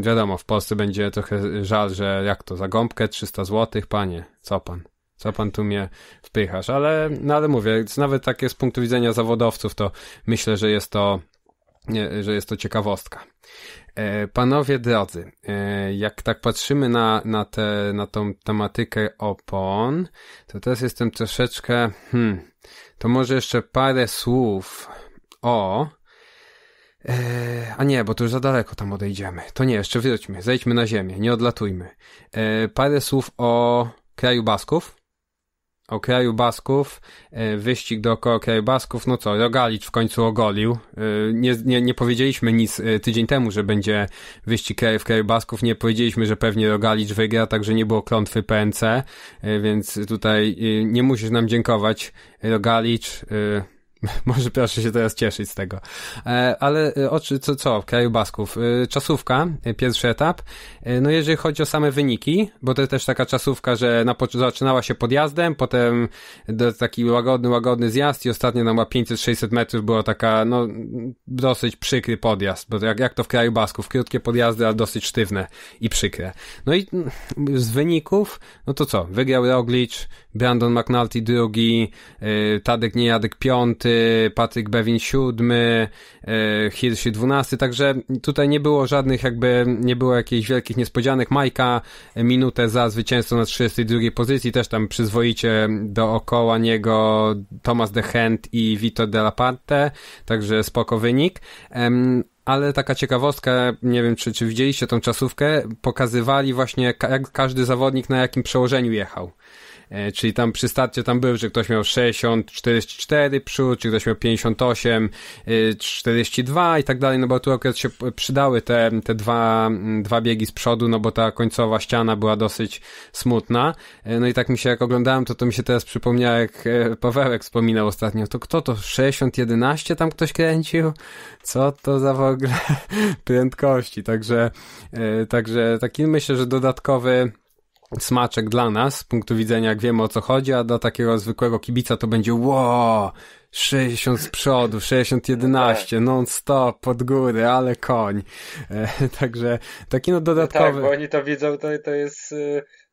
wiadomo, w Polsce będzie trochę żal, że jak to, za gąbkę 300 zł, panie, co pan? co pan tu mnie wpychasz, ale, no ale mówię, nawet takie z punktu widzenia zawodowców, to myślę, że jest to, że jest to ciekawostka. E, panowie drodzy, e, jak tak patrzymy na, na, te, na tą tematykę opon, to teraz jestem troszeczkę, hmm, to może jeszcze parę słów o, e, a nie, bo to już za daleko tam odejdziemy. To nie, jeszcze wróćmy, zejdźmy na ziemię, nie odlatujmy. E, parę słów o kraju Basków, o kraju Basków, e, wyścig dookoła kraju Basków, no co, Rogalicz w końcu ogolił. E, nie, nie, nie powiedzieliśmy nic e, tydzień temu, że będzie wyścig kraju w kraju Basków, nie powiedzieliśmy, że pewnie Rogalicz wygra, także nie było klątwy PNC, więc tutaj nie musisz nam dziękować, Rogalicz. Może proszę się teraz cieszyć z tego. E, ale e, oczy, co, co, kraju Basków? E, czasówka, pierwszy etap. No jeżeli chodzi o same wyniki, bo to też taka czasówka, że na, zaczynała się podjazdem, potem taki łagodny, łagodny zjazd i ostatnio na 500-600 metrów była taka, no, dosyć przykry podjazd, bo jak, jak to w kraju Basków, krótkie podjazdy, ale dosyć sztywne i przykre. No i z wyników, no to co, wygrał Roglic, Brandon McNulty drugi, Tadek Niejadek piąty, Patryk Bewin siódmy, e, Hirsch dwunasty, także tutaj nie było żadnych jakby, nie było jakichś wielkich niespodzianek. Majka minutę za zwycięstwo na 32 pozycji, też tam przyzwoicie dookoła niego Thomas de Hent i Vitor de la Parte, także spoko wynik ale taka ciekawostka, nie wiem czy, czy widzieliście tą czasówkę, pokazywali właśnie jak każdy zawodnik na jakim przełożeniu jechał. E, czyli tam przy starcie tam był, że ktoś miał 60, 44 przód, czy ktoś miał 58, 42 e, i tak dalej, no bo tu akurat się przydały te, te dwa, mm, dwa biegi z przodu, no bo ta końcowa ściana była dosyć smutna. E, no i tak mi się, jak oglądałem, to to mi się teraz przypomniało, jak Pawełek wspominał ostatnio, to kto to 60, 11 tam ktoś kręcił? Co to za w ogóle prędkości? Także, także taki myślę, że dodatkowy smaczek dla nas, z punktu widzenia jak wiemy o co chodzi, a dla takiego zwykłego kibica to będzie wow, 60 z przodu, 60 11, non stop, pod góry, ale koń. E, także taki no dodatkowy. No tak, bo oni to widzą, to, to jest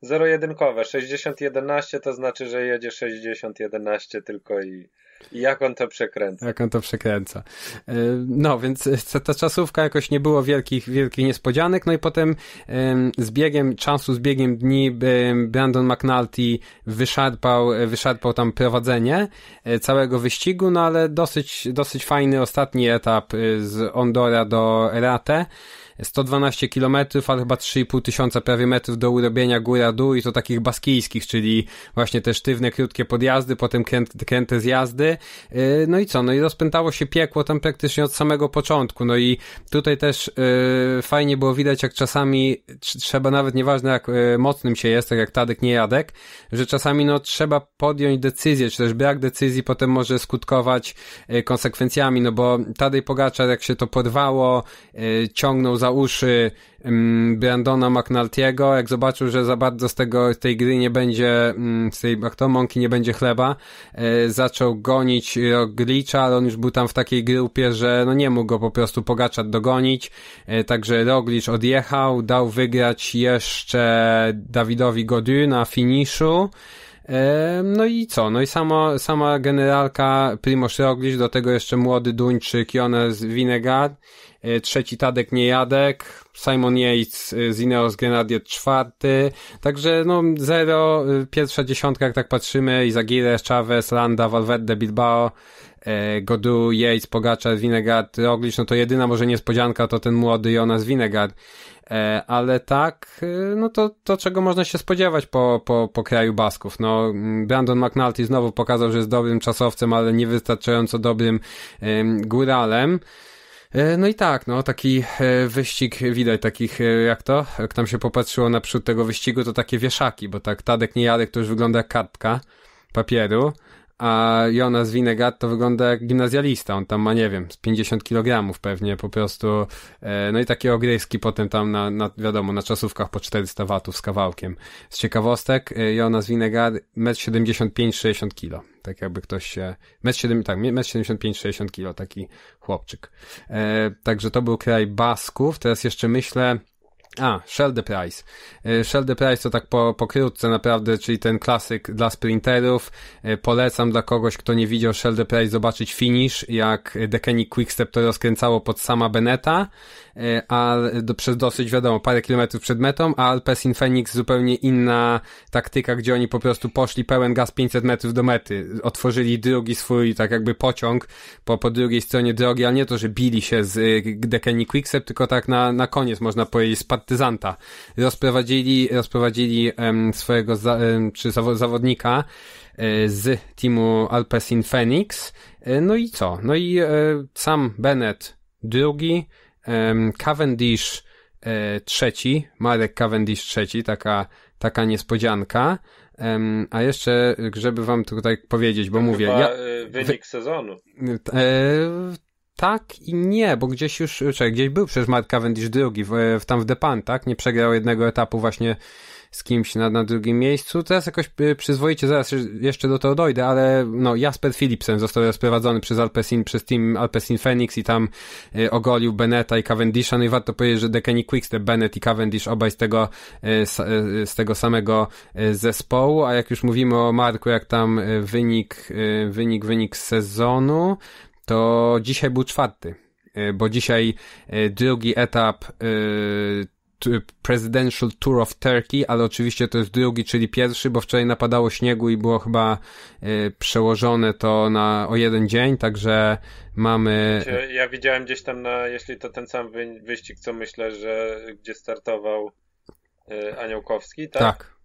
zero-jedynkowe. 60 11 to znaczy, że jedzie 60 11 tylko i jak on to przekręca. Jak on to przekręca. Yy, no, więc yy, ta czasówka jakoś nie było wielkich, wielkich niespodzianek, no i potem z biegiem czasu, z biegiem dni Brandon McNulty wyszarpał, yy, wyszarpał tam prowadzenie całego wyścigu, no ale dosyć, dosyć fajny ostatni etap z Ondora do Rate. 112 km, albo chyba 3,5 tysiąca prawie metrów do urobienia góra dół i to takich baskijskich, czyli właśnie te sztywne, krótkie podjazdy, potem kręt, kręte zjazdy. Y, no i co? No i rozpętało się piekło tam praktycznie od samego początku. No i tutaj też y, fajnie było widać, jak czasami trzeba nawet nieważne jak y, mocnym się jest, tak jak Tadek nie Jadek, że czasami no trzeba podjąć decyzję, czy też brak decyzji potem może skutkować konsekwencjami, no bo Tadej Pogaczar jak się to porwało, ciągnął za za uszy mm, Brandona McNulty'ego, jak zobaczył, że za bardzo z tego, z tej gry nie będzie, mm, z tej, jak to, mąki nie będzie chleba, e, zaczął gonić Roglicza, ale on już był tam w takiej grupie, że no nie mógł go po prostu pogaczać dogonić, e, także Roglicz odjechał, dał wygrać jeszcze Dawidowi Godu na finiszu, e, no i co? No i sama, sama generalka Primoz Roglic, do tego jeszcze młody Duńczyk Jonas Winegard, E, trzeci Tadek Niejadek, Simon Yates e, z Ineos Grenadier czwarty, także no zero, e, pierwsza dziesiątka jak tak patrzymy, Izagirre, Chavez, Landa, Valverde, Bilbao, Godu, Yates, Pogacar, Vinegard, Roglic, no to jedyna może niespodzianka to ten młody Jonas Vinegard, ale tak, no to, to czego można się spodziewać po, po, po kraju Basków. No, mm, Brandon McNulty znowu pokazał, że jest dobrym czasowcem, ale niewystarczająco dobrym góralem. E, no i tak, no taki e, wyścig, widać takich, e, jak to, jak tam się popatrzyło naprzód tego wyścigu, to takie wieszaki, bo tak Tadek Niejadek to już wygląda jak kartka papieru, a Jonas Winegat to wygląda jak gimnazjalista, on tam ma, nie wiem, z 50 kg pewnie po prostu, e, no i takie ogryski potem tam na, na wiadomo, na czasówkach po 400 watów z kawałkiem. Z ciekawostek, e, Jonas Winegat 1,75-60 kg, tak jakby ktoś się, metr 7 tak, metr 75-60 kg, taki chłopczyk. E, także to był kraj Basków, teraz jeszcze myślę, a, Shell the Price. E, Shell the Price to tak po, pokrótce naprawdę, czyli ten klasyk dla sprinterów. E, polecam dla kogoś, kto nie widział Shell the Price zobaczyć finish, jak Dekeni Quickstep to rozkręcało pod sama Beneta E, a do, przez dosyć wiadomo, parę kilometrów przed metą, a Alpecin Phoenix zupełnie inna taktyka, gdzie oni po prostu poszli pełen gaz 500 metrów do mety, otworzyli drugi swój tak jakby pociąg po, po drugiej stronie drogi, ale nie to, że bili się z e, Dekeni Quickset, tylko tak na, na koniec można powiedzieć z partyzanta. Rozprowadzili, rozprowadzili em, swojego za, em, czy zawo, zawodnika e, z teamu Alpecin Phoenix. No i co? No i e, sam Bennett drugi, Cavendish e, trzeci, Marek Cavendish trzeci, taka, taka niespodzianka. A jeszcze, żeby wam tutaj powiedzieć, bo to mówię. Chyba, ja, e, wynik sezonu. E, tak i nie, bo gdzieś już, czy gdzieś był przecież Marek Cavendish drugi, w, w, tam w Depan, tak? Nie przegrał jednego etapu właśnie z kimś na, na drugim miejscu. Teraz jakoś y, przyzwoicie, zaraz jeszcze do tego dojdę, ale no Jasper Philipsen został sprowadzony przez Alpecin, przez team Alpecin Phoenix i tam y, ogolił Beneta i Cavendisha. No i warto powiedzieć, że Dekeni Quickstep, Bennett i Cavendish obaj z tego, y, y z tego samego y, zespołu, a jak już mówimy o Marku, jak tam wynik, y, wynik, wynik sezonu, to dzisiaj był czwarty bo dzisiaj drugi etap Presidential Tour of Turkey, ale oczywiście to jest drugi, czyli pierwszy, bo wczoraj napadało śniegu i było chyba y, przełożone to na o jeden dzień, także mamy. Ja widziałem gdzieś tam na, jeśli to ten sam wyścig, co myślę, że gdzie startował y, Aniołkowski, tak? Tak.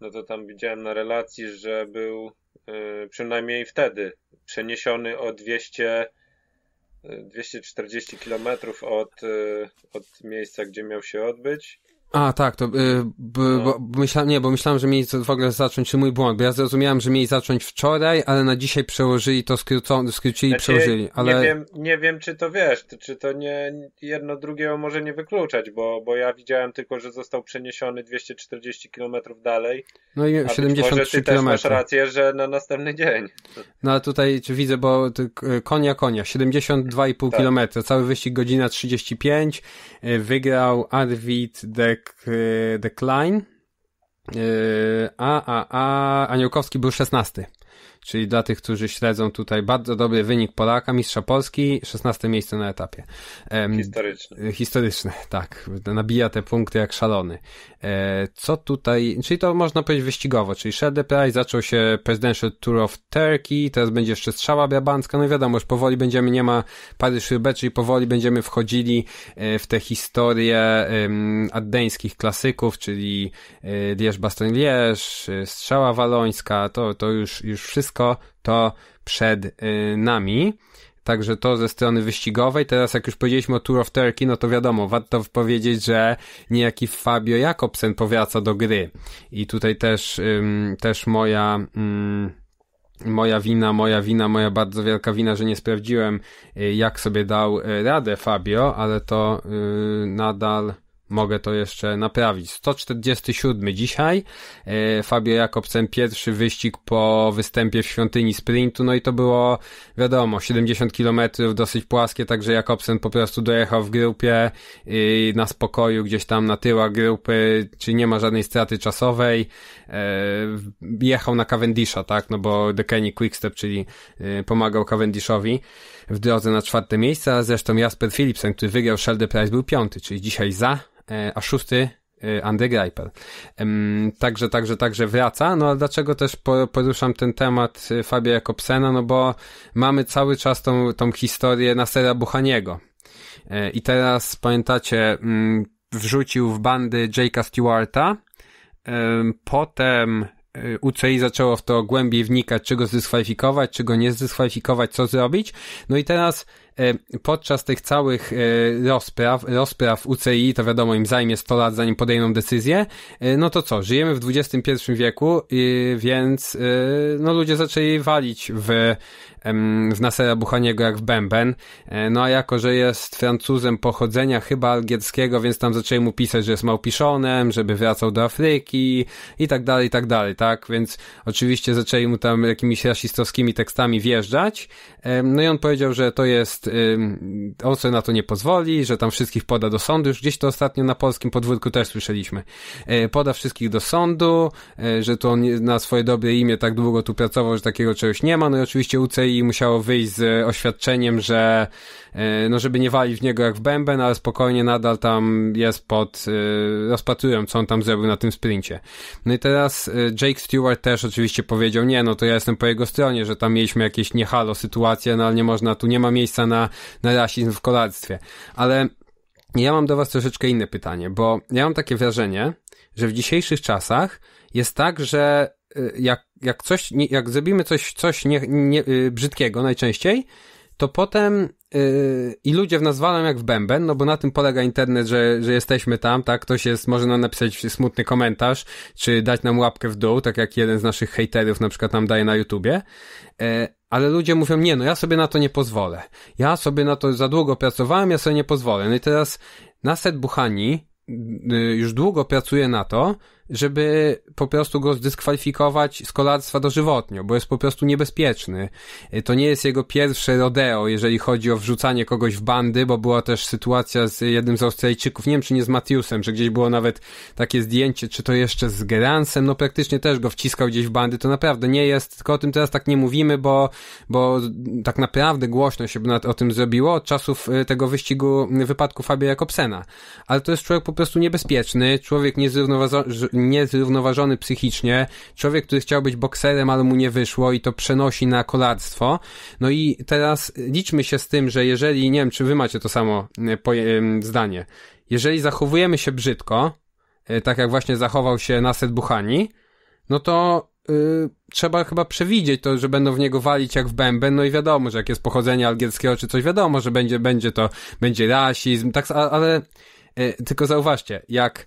No to tam widziałem na relacji, że był y, przynajmniej wtedy przeniesiony o 200 240 y, km od, y, od miejsca, gdzie miał się odbyć. A, tak, to yy, b, no. bo, myślałem, nie, bo myślałem, że mieli w ogóle zacząć, mój błąd, bo ja zrozumiałem, że mieli zacząć wczoraj, ale na dzisiaj przełożyli to, skrócą, skrócili, znaczy, przełożyli, ale... Nie wiem, nie wiem, czy to wiesz, czy to nie, jedno drugiego może nie wykluczać, bo, bo ja widziałem tylko, że został przeniesiony 240 km dalej. No i 73 może ty km. masz rację, że na następny dzień. No ale tutaj, czy widzę, bo y, konia, konia, 72,5 tak. km, cały wyścig godzina 35, y, wygrał Arvid de E, Decline, e, a, a, a Aniołkowski był szesnasty czyli dla tych, którzy śledzą tutaj bardzo dobry wynik Polaka, mistrza Polski, 16 miejsce na etapie. historyczne. Historyczne, tak. Nabija te punkty jak szalony. E, co tutaj, czyli to można powiedzieć wyścigowo, czyli Shell Prize zaczął się Presidential Tour of Turkey, teraz będzie jeszcze strzała brabancka, no i wiadomo, już powoli będziemy, nie ma Paryż Roubaix, czyli powoli będziemy wchodzili e, w te historie addeńskich klasyków, czyli Liège-Bastogne-Liège, e, strzała walońska, to, to już, już wszystko wszystko to przed y, nami. Także to ze strony wyścigowej. Teraz, jak już powiedzieliśmy o Tour of Turkey, no to wiadomo, warto powiedzieć, że niejaki Fabio Jakobsen powraca do gry. I tutaj też, też moja. Mm, moja wina, moja wina, moja bardzo wielka wina, że nie sprawdziłem, y, jak sobie dał y, radę Fabio, ale to nadal Mogę to jeszcze naprawić. 147 dzisiaj. E, Fabio Jakobsen pierwszy wyścig po występie w świątyni sprintu. No i to było, wiadomo, 70 kilometrów dosyć płaskie, także Jakobsen po prostu dojechał w grupie y, na spokoju, gdzieś tam na tyłach grupy, czyli nie ma żadnej straty czasowej. E, jechał na Cavendisha, tak? No bo Kenny Quickstep, czyli y, pomagał Cavendishowi w drodze na czwarte miejsce, a zresztą Jasper Philipsen, który wygrał Shell the Prize, był piąty, czyli dzisiaj za E, a szósty e, Andy Greipel. Także, także, także wraca. No a dlaczego też poruszam ten temat e, Fabia Jakobsena? No bo mamy cały czas tą, tą historię Nasera Buchaniego. I teraz pamiętacie, mm, wrzucił w bandy Jake'a Stewarta. Potem UCI zaczęło w to głębiej wnikać, czy go zdyskwalifikować, czy go nie zdyskwalifikować, co zrobić. No i teraz E, podczas tych całych e, rozpraw, rozpraw UCI, to wiadomo, im zajmie 100 lat, zanim podejmą decyzję, e, no to co, żyjemy w XXI wieku, więc no ludzie zaczęli walić w, w Nasera Buchaniego jak w bęben, no a jako, że jest Francuzem pochodzenia chyba algierskiego, więc tam zaczęli mu pisać, że jest małpiszonem, żeby wracał do Afryki i tak dalej, i tak dalej, tak? Więc oczywiście zaczęli mu tam jakimiś rasistowskimi tekstami wjeżdżać, no i on powiedział, że to jest, on sobie na to nie pozwoli, że tam wszystkich poda do sądu, już gdzieś to ostatnio na polskim podwórku też słyszeliśmy. E, poda wszystkich do sądu, e, że to on na swoje dobre imię tak długo tu pracował, że takiego czegoś nie ma, no i oczywiście UCI musiało wyjść z e, oświadczeniem, że E, no żeby nie walić w niego jak w bęben, ale spokojnie nadal tam jest pod, e, rozpatrują co on tam zrobił na tym sprincie. No i teraz e, Jake Stewart też oczywiście powiedział, nie no to ja jestem po jego stronie, że tam mieliśmy jakieś niehalo sytuacje, no ale nie można, tu nie ma miejsca na, na rasizm w kolarstwie. Ale ja mam do was troszeczkę inne pytanie, bo ja mam takie wrażenie, że w dzisiejszych czasach jest tak, że jak, jak coś, jak zrobimy coś, coś nie, nie, brzydkiego najczęściej, to potem Y, i ludzie w nas walą jak w bęben, no bo na tym polega internet, że, że jesteśmy tam, tak? Ktoś jest, może nam napisać smutny komentarz, czy dać nam łapkę w dół, tak jak jeden z naszych hejterów na przykład nam daje na YouTubie. Y, ale ludzie mówią, nie, no ja sobie na to nie pozwolę. Ja sobie na to za długo pracowałem, ja sobie nie pozwolę. No i teraz Naset Buchani y, już długo pracuje na to, żeby po prostu go zdyskwalifikować z kolarstwa dożywotnio, bo jest po prostu niebezpieczny. Y, to nie jest jego pierwsze rodeo, jeżeli chodzi o wrzucanie kogoś w bandy, bo była też sytuacja z jednym z Australijczyków, nie wiem czy nie z Matiusem, że gdzieś było nawet takie zdjęcie, czy to jeszcze z Geransem, no praktycznie też go wciskał gdzieś w bandy, to naprawdę nie jest, tylko o tym teraz tak nie mówimy, bo, bo tak naprawdę głośno się o tym zrobiło od czasów y, tego wyścigu y, wypadku Fabia Jakobsena. Ale to jest człowiek po prostu niebezpieczny, człowiek niezrównoważony, niezrównoważony psychicznie, człowiek, który chciał być bokserem, ale mu nie wyszło i to przenosi na kolarstwo. No i teraz liczmy się z tym, że jeżeli, nie wiem, czy wy macie to samo e, zdanie, jeżeli zachowujemy się brzydko, e, tak jak właśnie zachował się Naset Buchani, no to Yy, trzeba chyba przewidzieć to, że będą w niego walić jak w bęben, no i wiadomo, że jak jest pochodzenie algierskiego czy coś, wiadomo, że będzie, będzie to, będzie rasizm, tak, ale, yy, tylko zauważcie, jak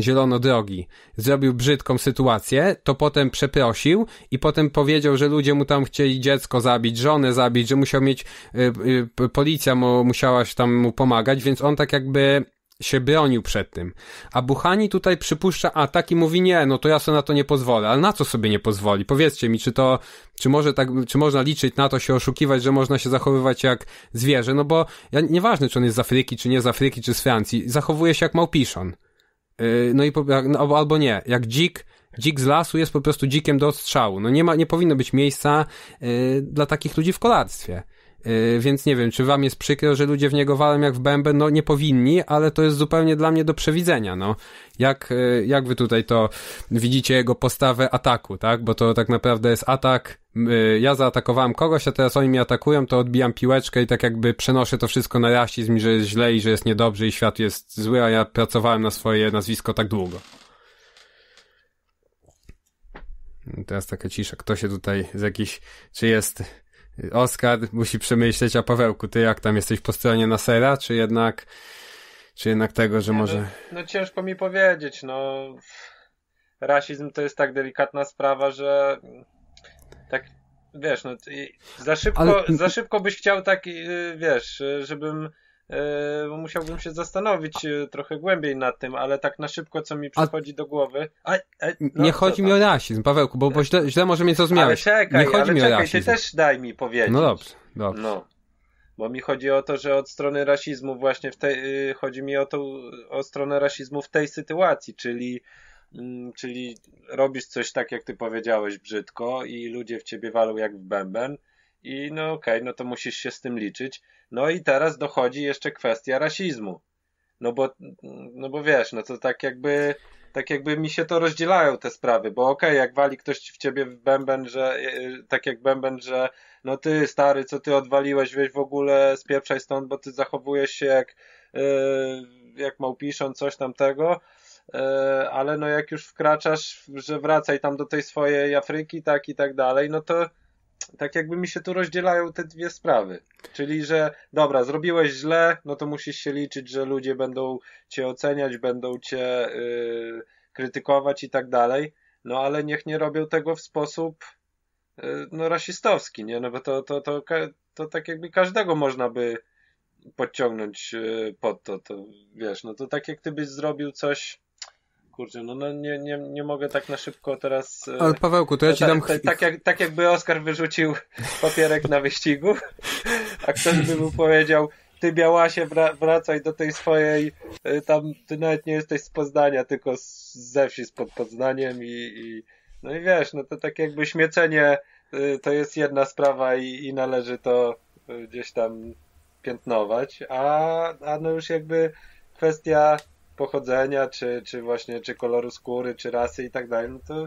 zielono drogi. zrobił brzydką sytuację, to potem przeprosił i potem powiedział, że ludzie mu tam chcieli dziecko zabić, żonę zabić, że musiał mieć, y, y, policja mu, musiała się tam mu pomagać, więc on tak jakby się bronił przed tym. A Buchani tutaj przypuszcza atak i mówi nie, no to ja sobie na to nie pozwolę. Ale na co sobie nie pozwoli? Powiedzcie mi, czy to, czy może tak, czy można liczyć na to, się oszukiwać, że można się zachowywać jak zwierzę? No bo ja, nieważne, czy on jest z Afryki, czy nie z Afryki, czy z Francji, zachowuje się jak małpiszon. Yy, no i no, albo, albo nie, jak dzik, dzik z lasu jest po prostu dzikiem do odstrzału. No nie ma, nie powinno być miejsca y, dla takich ludzi w kolarstwie. Y, więc nie wiem, czy wam jest przykro, że ludzie w niego walą jak w bęben? No nie powinni, ale to jest zupełnie dla mnie do przewidzenia, no. Jak, y, jak wy tutaj to widzicie jego postawę ataku, tak? Bo to tak naprawdę jest atak, y, ja zaatakowałem kogoś, a teraz oni mnie atakują, to odbijam piłeczkę i tak jakby przenoszę to wszystko na rasizm, że jest źle i że jest niedobrze i świat jest zły, a ja pracowałem na swoje nazwisko tak długo. Teraz taka cisza. Kto się tutaj z jakiś, czy jest Oskar musi przemyśleć, a Pawełku, ty jak tam jesteś po stronie Nasera, czy jednak, czy jednak tego, że no, może... No, no ciężko mi powiedzieć, no rasizm to jest tak delikatna sprawa, że tak, wiesz, no za szybko, Ale... za szybko byś chciał tak, y, wiesz, y, żebym E, bo musiałbym się zastanowić e, trochę głębiej nad tym, ale tak na szybko, co mi przychodzi do głowy. A, a, e, no, nie chodzi mi o rasizm, Pawełku, bo, bo źle, źle może mnie zrozumiałeś. Ale czekaj, nie chodzi ale mi czekaj, o rasizm. ty też daj mi powiedzieć. No dobrze, dobrze. No. Bo mi chodzi o to, że od strony rasizmu właśnie w tej, y, chodzi mi o to, o stronę rasizmu w tej sytuacji, czyli mm, czyli robisz coś tak, jak ty powiedziałeś, brzydko i ludzie w ciebie walą jak w bęben, i no okej, okay, no to musisz się z tym liczyć. No i teraz dochodzi jeszcze kwestia rasizmu. No bo, no bo wiesz, no to tak jakby, tak jakby mi się to rozdzielają te sprawy, bo okej, okay, jak wali ktoś w ciebie w bęben, że, e, tak jak bęben, że no ty stary, co ty odwaliłeś, weź w ogóle spieprzaj stąd, bo ty zachowujesz się jak, yy, jak małpiszon, coś tam tego, yy, ale no jak już wkraczasz, że wracaj tam do tej swojej Afryki, tak i tak dalej, no to tak jakby mi się tu rozdzielają te dwie sprawy. Czyli, że dobra, zrobiłeś źle, no to musisz się liczyć, że ludzie będą cię oceniać, będą cię yy, krytykować i tak dalej. No ale niech nie robią tego w sposób yy, no rasistowski, nie? No bo to, to, to, to, to tak jakby każdego można by podciągnąć yy, pod to, to wiesz, no to tak jak ty byś zrobił coś kurczę, no, no nie, nie, nie mogę tak na szybko teraz... E, Ale Pawełku, to ja ci tak, dam... Ta, ta, tak, jak, tak jakby Oskar wyrzucił papierek na wyścigu, a ktoś by mu powiedział ty Białasie wracaj do tej swojej, e, tam ty nawet nie jesteś z Poznania, tylko ze wsi, z pod Poznaniem i, i no i wiesz, no to tak jakby śmiecenie e, to jest jedna sprawa i, i należy to gdzieś tam piętnować, a, a no już jakby kwestia pochodzenia, czy, czy właśnie czy koloru skóry, czy rasy i tak dalej, no to,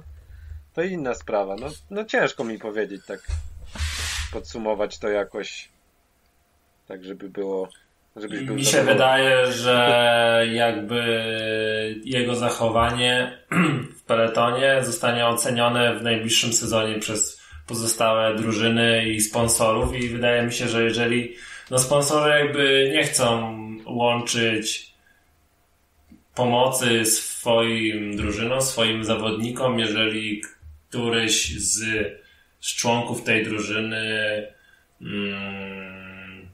to inna sprawa. No, no ciężko mi powiedzieć tak, podsumować to jakoś tak, żeby było żebyś był Mi się wydaje, że jakby jego zachowanie w peletonie zostanie ocenione w najbliższym sezonie przez pozostałe drużyny i sponsorów i wydaje mi się, że jeżeli no sponsorzy jakby nie chcą łączyć pomocy swoim drużynom, swoim zawodnikom, jeżeli któryś z, z członków tej drużyny mm,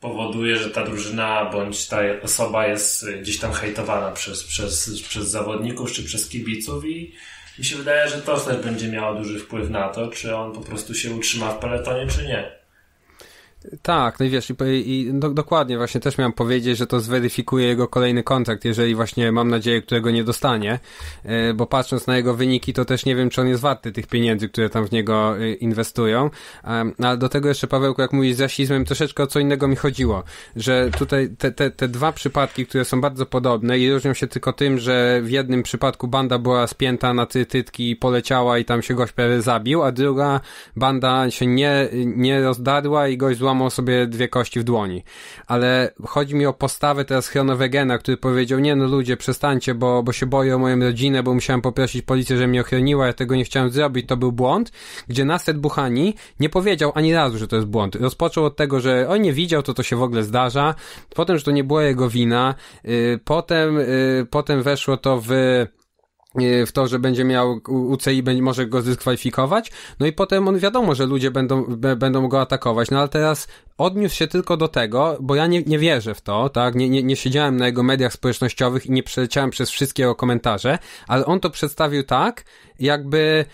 powoduje, że ta drużyna bądź ta osoba jest gdzieś tam hejtowana przez, przez, przez zawodników czy przez kibiców i mi się wydaje, że to też będzie miało duży wpływ na to, czy on po prostu się utrzyma w peletonie, czy nie. Tak, no i wiesz, i, i do, dokładnie właśnie też miałem powiedzieć, że to zweryfikuje jego kolejny kontrakt, jeżeli właśnie mam nadzieję, którego nie dostanie, e, bo patrząc na jego wyniki, to też nie wiem, czy on jest warty tych pieniędzy, które tam w niego e, inwestują, no, ale do tego jeszcze Pawełku, jak mówisz z rasizmem, troszeczkę o co innego mi chodziło, że tutaj te, te, te dwa przypadki, które są bardzo podobne i różnią się tylko tym, że w jednym przypadku banda była spięta na ty tytki i poleciała i tam się gość prawie zabił, a druga banda się nie, nie rozdarła i gość złamał złamał sobie dwie kości w dłoni. Ale chodzi mi o postawę teraz Chronowegena, który powiedział, nie no ludzie, przestańcie, bo, bo się boję o moją rodzinę, bo musiałem poprosić policję, żeby mnie ochroniła, ja tego nie chciałem zrobić, to był błąd, gdzie Naset Buchani nie powiedział ani razu, że to jest błąd. Rozpoczął od tego, że on nie widział, to to się w ogóle zdarza, potem, że to nie była jego wina, yy, potem, yy, potem weszło to w E, w to, że będzie miał UCI, będzie, może go zdyskwalifikować, no i potem on wiadomo, że ludzie będą, będą go atakować, no ale teraz odniósł się tylko do tego, bo ja nie, nie wierzę w to, tak, nie, nie, nie siedziałem na jego mediach społecznościowych i nie przeleciałem przez wszystkie jego komentarze, ale on to przedstawił tak, jakby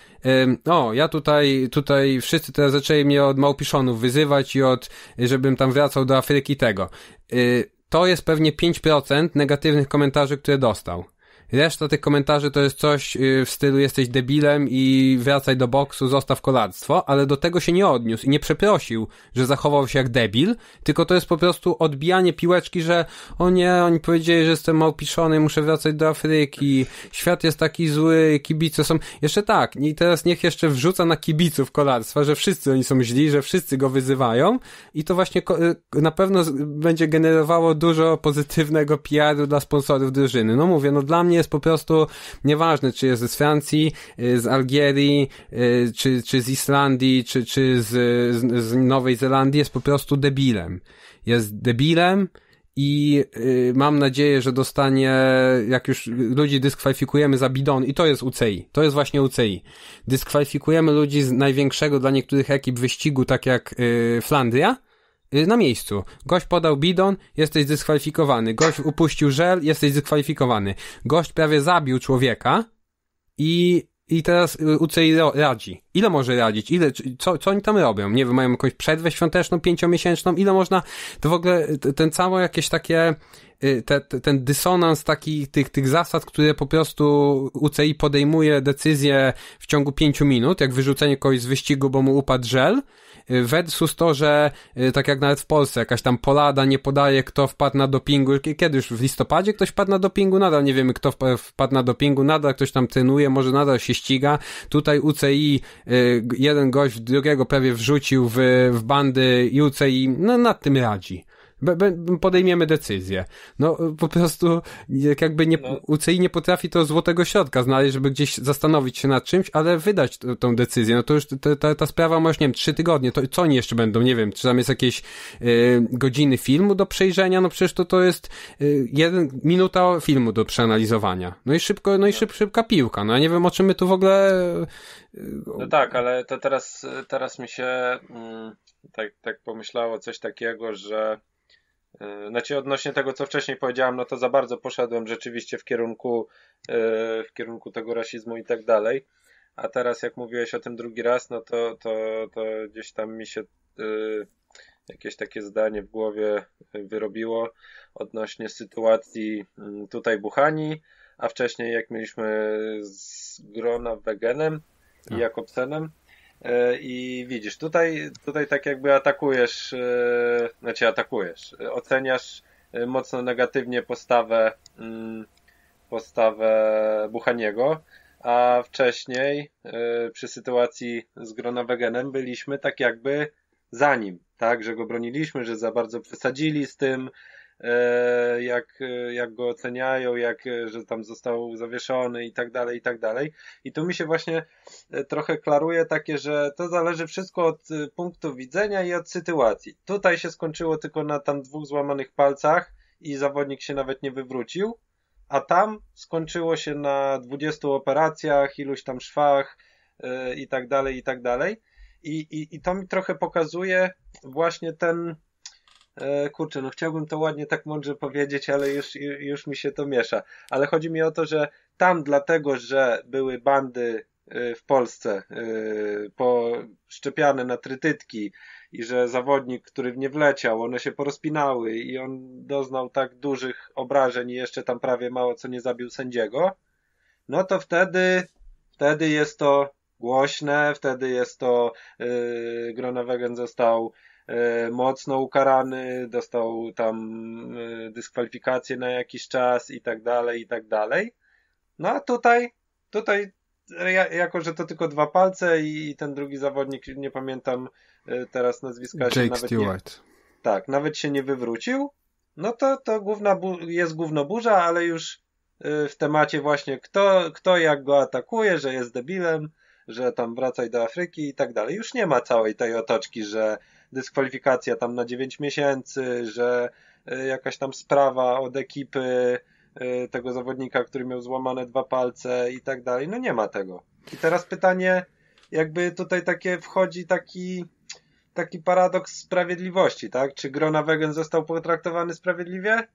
o, ja tutaj, tutaj wszyscy teraz zaczęli mnie od małpiszonów wyzywać i od, żebym tam wracał do Afryki tego. Y, to jest pewnie 5% negatywnych komentarzy, które dostał Reszta tych komentarzy to jest coś y, w stylu jesteś debilem i wracaj do boksu, zostaw kolarstwo, ale do tego się nie odniósł i nie przeprosił, że zachował się jak debil, tylko to jest po prostu odbijanie piłeczki, że o nie, oni powiedzieli, że jestem małpiszony, muszę wracać do Afryki, świat jest taki zły, kibice są... Jeszcze tak, i teraz niech jeszcze wrzuca na kibiców kolarstwa, że wszyscy oni są źli, że wszyscy go wyzywają i to właśnie y, na pewno będzie generowało dużo pozytywnego PR-u dla sponsorów drużyny. No mówię, no dla mnie jest po prostu nieważne, czy jest z Francji, y, z Algierii, y, czy, czy z Islandii, czy, czy z, z, z Nowej Zelandii, jest po prostu debilem. Jest debilem, i y, mam nadzieję, że dostanie, jak już ludzi dyskwalifikujemy za bidon, i to jest UCI, to jest właśnie UCI. Dyskwalifikujemy ludzi z największego dla niektórych ekip wyścigu, tak jak y, Flandria, Y, na miejscu. Gość podał bidon, jesteś dyskwalifikowany. Gość upuścił żel, jesteś dyskwalifikowany. Gość prawie zabił człowieka i, i teraz y, UCI radzi. Ile może radzić? Ile, co, co oni tam robią? Nie wiem, mają jakąś przerwę świąteczną, pięciomiesięczną? Ile można, to w ogóle y, ten cały jakieś takie, te, te, ten dysonans taki, tych, tych zasad, które po prostu UCI podejmuje decyzję w ciągu pięciu minut, jak wyrzucenie kogoś z wyścigu, bo mu upadł żel, Y, versus to, że y, tak jak nawet w Polsce, jakaś tam polada nie podaje, kto wpadł na dopingu, kiedy już w listopadzie ktoś wpadł na dopingu, nadal nie wiemy, kto wpadł na dopingu, nadal ktoś tam trenuje, może nadal się ściga. Tutaj UCI y, jeden gość drugiego prawie wrzucił w, w bandy i UCI no, nad tym radzi podejmiemy decyzję. No po prostu jakby nie, no. UCI nie potrafi to złotego środka znaleźć, żeby gdzieś zastanowić się nad czymś, ale wydać t, tą decyzję. No to już ta, ta, ta sprawa ma już, nie wiem, trzy tygodnie. To, co oni jeszcze będą? Nie wiem, czy tam jest jakieś y, godziny filmu do przejrzenia? No przecież to, to jest y, jeden, minuta filmu do przeanalizowania. No i szybko, no i no. szyb, szybka piłka. No ja nie wiem, o czym my tu w ogóle... E, no tak, ale to teraz, teraz mi się mm, tak, tak pomyślało coś takiego, że E, znaczy odnośnie tego, co wcześniej powiedziałem, no to za bardzo poszedłem rzeczywiście w kierunku, e, w kierunku tego rasizmu i tak dalej. A teraz jak mówiłeś o tym drugi raz, no to, to, to gdzieś tam mi się e, jakieś takie zdanie w głowie wyrobiło odnośnie sytuacji mm, tutaj Buchani, a wcześniej jak mieliśmy z grona Wegenem i tak. Jakobsenem, E, I widzisz, tutaj, tutaj tak jakby atakujesz, e, znaczy atakujesz, oceniasz e, mocno negatywnie postawę, mm, postawę Buchaniego, a wcześniej przy sytuacji z Gronowegenem byliśmy tak jakby za nim, tak, że go broniliśmy, że za bardzo przesadzili z tym, E, jak, e, jak go oceniają, jak, e, że tam został zawieszony i tak dalej, i tak dalej. I tu mi się właśnie trochę klaruje takie, że to zależy wszystko od punktu widzenia i od sytuacji. Tutaj się skończyło tylko na tam dwóch złamanych palcach i zawodnik się nawet nie wywrócił, a tam skończyło się na 20 operacjach, iluś tam szwach i tak dalej, i tak dalej. I, i, I to mi trochę pokazuje właśnie ten, E, kurczę, no chciałbym to ładnie tak mądrze powiedzieć, ale już, już mi się to miesza. Ale chodzi mi o to, że tam dlatego, że były bandy e, w Polsce e, poszczepiane na trytytki i że zawodnik, który w nie wleciał, one się porozpinały i on doznał tak dużych obrażeń i jeszcze tam prawie mało co nie zabił sędziego, no to wtedy, wtedy jest to głośne, wtedy jest to yy, został E, mocno ukarany, dostał tam e, dyskwalifikację na jakiś czas i tak dalej, i tak dalej. No a tutaj, tutaj jako, że to tylko dwa palce i, ten drugi zawodnik, nie pamiętam e, teraz nazwiska. Jake Stewart. Nie, tak, nawet się nie wywrócił. No to, to główna jest główna burza, ale już w temacie właśnie kto, kto jak go atakuje, że jest debilem, że tam wracaj do Afryki i tak dalej. Już nie ma całej tej otoczki, że dyskwalifikacja tam na 9 miesięcy, że e, jakaś tam sprawa od ekipy e, tego zawodnika, który miał złamane dwa palce i tak dalej. No nie ma tego. I teraz pytanie, jakby tutaj takie wchodzi taki taki paradoks sprawiedliwości, tak? Czy Wegen został potraktowany sprawiedliwie?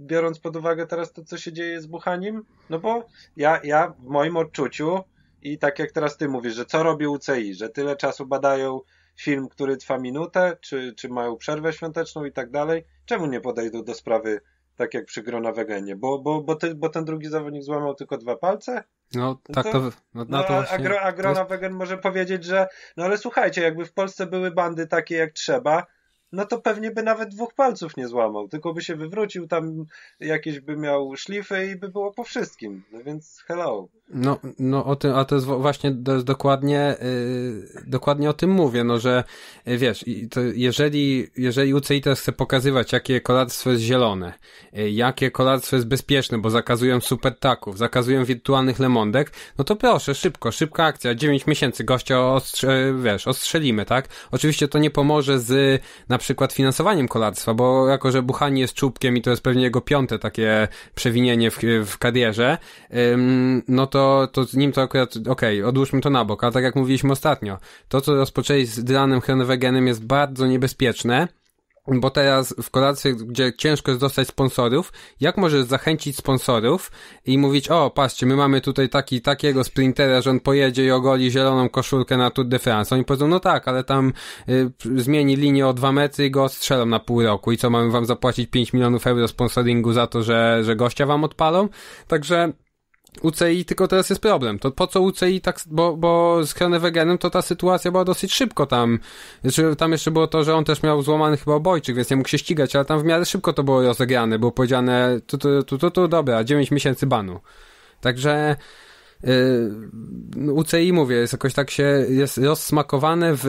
Biorąc pod uwagę teraz to, co się dzieje z Buchanim? No bo ja, ja w moim odczuciu i tak jak teraz ty mówisz, że co robi UCI, że tyle czasu badają film, który trwa minutę, czy, czy mają przerwę świąteczną i tak dalej. Czemu nie podejdą do sprawy tak jak przy Grona Wegenie? Bo, bo, bo, ty, bo ten drugi zawodnik złamał tylko dwa palce? No, no tak, to, to, no, no, no, to właśnie, a, gro, a Grona jest... Wegen może powiedzieć, że no ale słuchajcie, jakby w Polsce były bandy takie jak trzeba, no to pewnie by nawet dwóch palców nie złamał, tylko by się wywrócił, tam jakieś by miał szlify i by było po wszystkim, no więc hello. No, no o tym, a to jest właśnie, to jest dokładnie, yy, dokładnie o tym mówię, no że yy, wiesz, jeżeli, jeżeli UCI teraz chce pokazywać, jakie kolarstwo jest zielone, yy, jakie kolarstwo jest bezpieczne, bo zakazują supertaków, zakazują wirtualnych lemondek, no to proszę, szybko, szybka akcja, 9 miesięcy, gościa ostrze, wiesz, ostrzelimy, tak? Oczywiście to nie pomoże z na przykład finansowaniem kolarstwa, bo jako, że Buchani jest czubkiem i to jest pewnie jego piąte takie przewinienie w, w karierze, ym, no to, to nim to akurat, okej, okay, odłóżmy to na bok, ale tak jak mówiliśmy ostatnio, to co rozpoczęli z Dylanem Hronewegenem jest bardzo niebezpieczne, bo teraz w kolacji, gdzie ciężko jest dostać sponsorów, jak możesz zachęcić sponsorów i mówić, o, patrzcie, my mamy tutaj taki, takiego sprintera, że on pojedzie i ogoli zieloną koszulkę na Tour de France. Oni powiedzą, no tak, ale tam y, zmieni linię o dwa metry i go strzelą na pół roku. I co, mamy wam zapłacić 5 milionów euro sponsoringu za to, że, że gościa wam odpalą? Także UCI, tylko teraz jest problem. To po co UCI tak, bo, bo z Kranewegenem to ta sytuacja była dosyć szybko tam. Znaczy, tam jeszcze było to, że on też miał złamany chyba obojczyk, więc nie mógł się ścigać, ale tam w miarę szybko to było rozegrane. Było powiedziane, tu, tu, tu, tu, tu dobra, 9 miesięcy banu. Także yy, UCI, mówię, jest jakoś tak się, jest rozsmakowane w,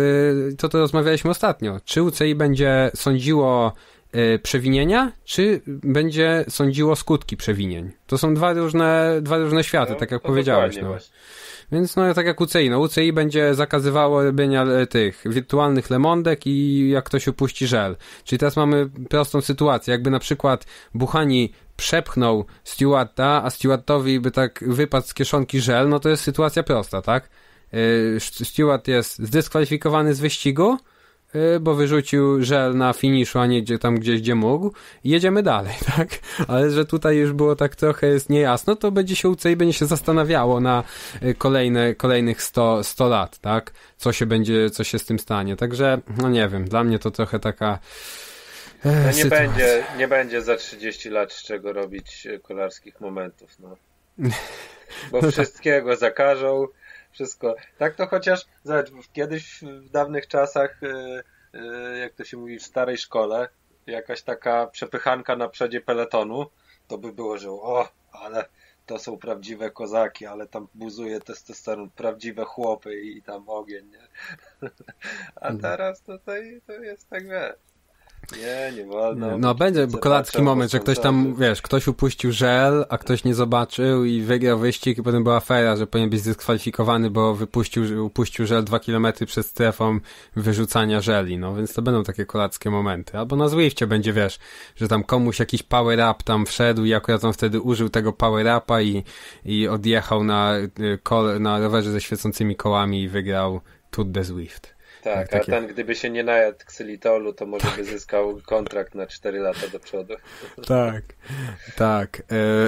to to rozmawialiśmy ostatnio. Czy UCI będzie sądziło Y, przewinienia, czy będzie sądziło skutki przewinień. To są dwa różne, dwa różne światy, no, tak jak powiedziałeś. No. Więc no tak jak UCI, no UCI będzie zakazywało robienia e, tych wirtualnych lemondek i jak ktoś upuści żel. Czyli teraz mamy prostą sytuację, jakby na przykład Buchani przepchnął Stewarta, a Stewartowi by tak wypadł z kieszonki żel, no to jest sytuacja prosta, tak? E, Stewart jest zdyskwalifikowany z wyścigu, Y, bo wyrzucił żel na finiszu, a nie gdzie tam gdzieś, gdzie mógł. Jedziemy dalej, tak? Ale że tutaj już było tak trochę jest niejasno, to będzie się UCI będzie się zastanawiało na y, kolejne, kolejnych 100, 100 lat, tak? Co się będzie, co się z tym stanie. Także, no nie wiem, dla mnie to trochę taka e, no nie będzie, nie będzie za 30 lat z czego robić e, kolarskich momentów, no. Bo no tak. wszystkiego tak. zakażą, wszystko. Tak to chociaż, zobacz, kiedyś w dawnych czasach, y, y, jak to się mówi, w starej szkole, jakaś taka przepychanka na przodzie peletonu, to by było, że o, ale to są prawdziwe kozaki, ale tam buzuje testosteron, prawdziwe chłopy i tam ogień, nie? A mhm. teraz tutaj to jest tak, wiesz... Nie, nie wolno. No będzie kolacki moment, że ktoś tam, wiesz, ktoś upuścił żel, a ktoś nie zobaczył i wygrał wyścig i potem była afera, że powinien być dyskwalifikowany, bo wypuścił, upuścił żel dwa kilometry przed strefą wyrzucania żeli, no więc to będą takie kolackie momenty. Albo na Zwifcie będzie, wiesz, że tam komuś jakiś power up tam wszedł i akurat on wtedy użył tego power upa i, i odjechał na, y, na rowerze ze świecącymi kołami i wygrał Tour de Zwift. Tak, tak, a ten gdyby się nie najadł ksylitolu, to może by zyskał kontrakt na 4 lata do przodu. Tak, tak.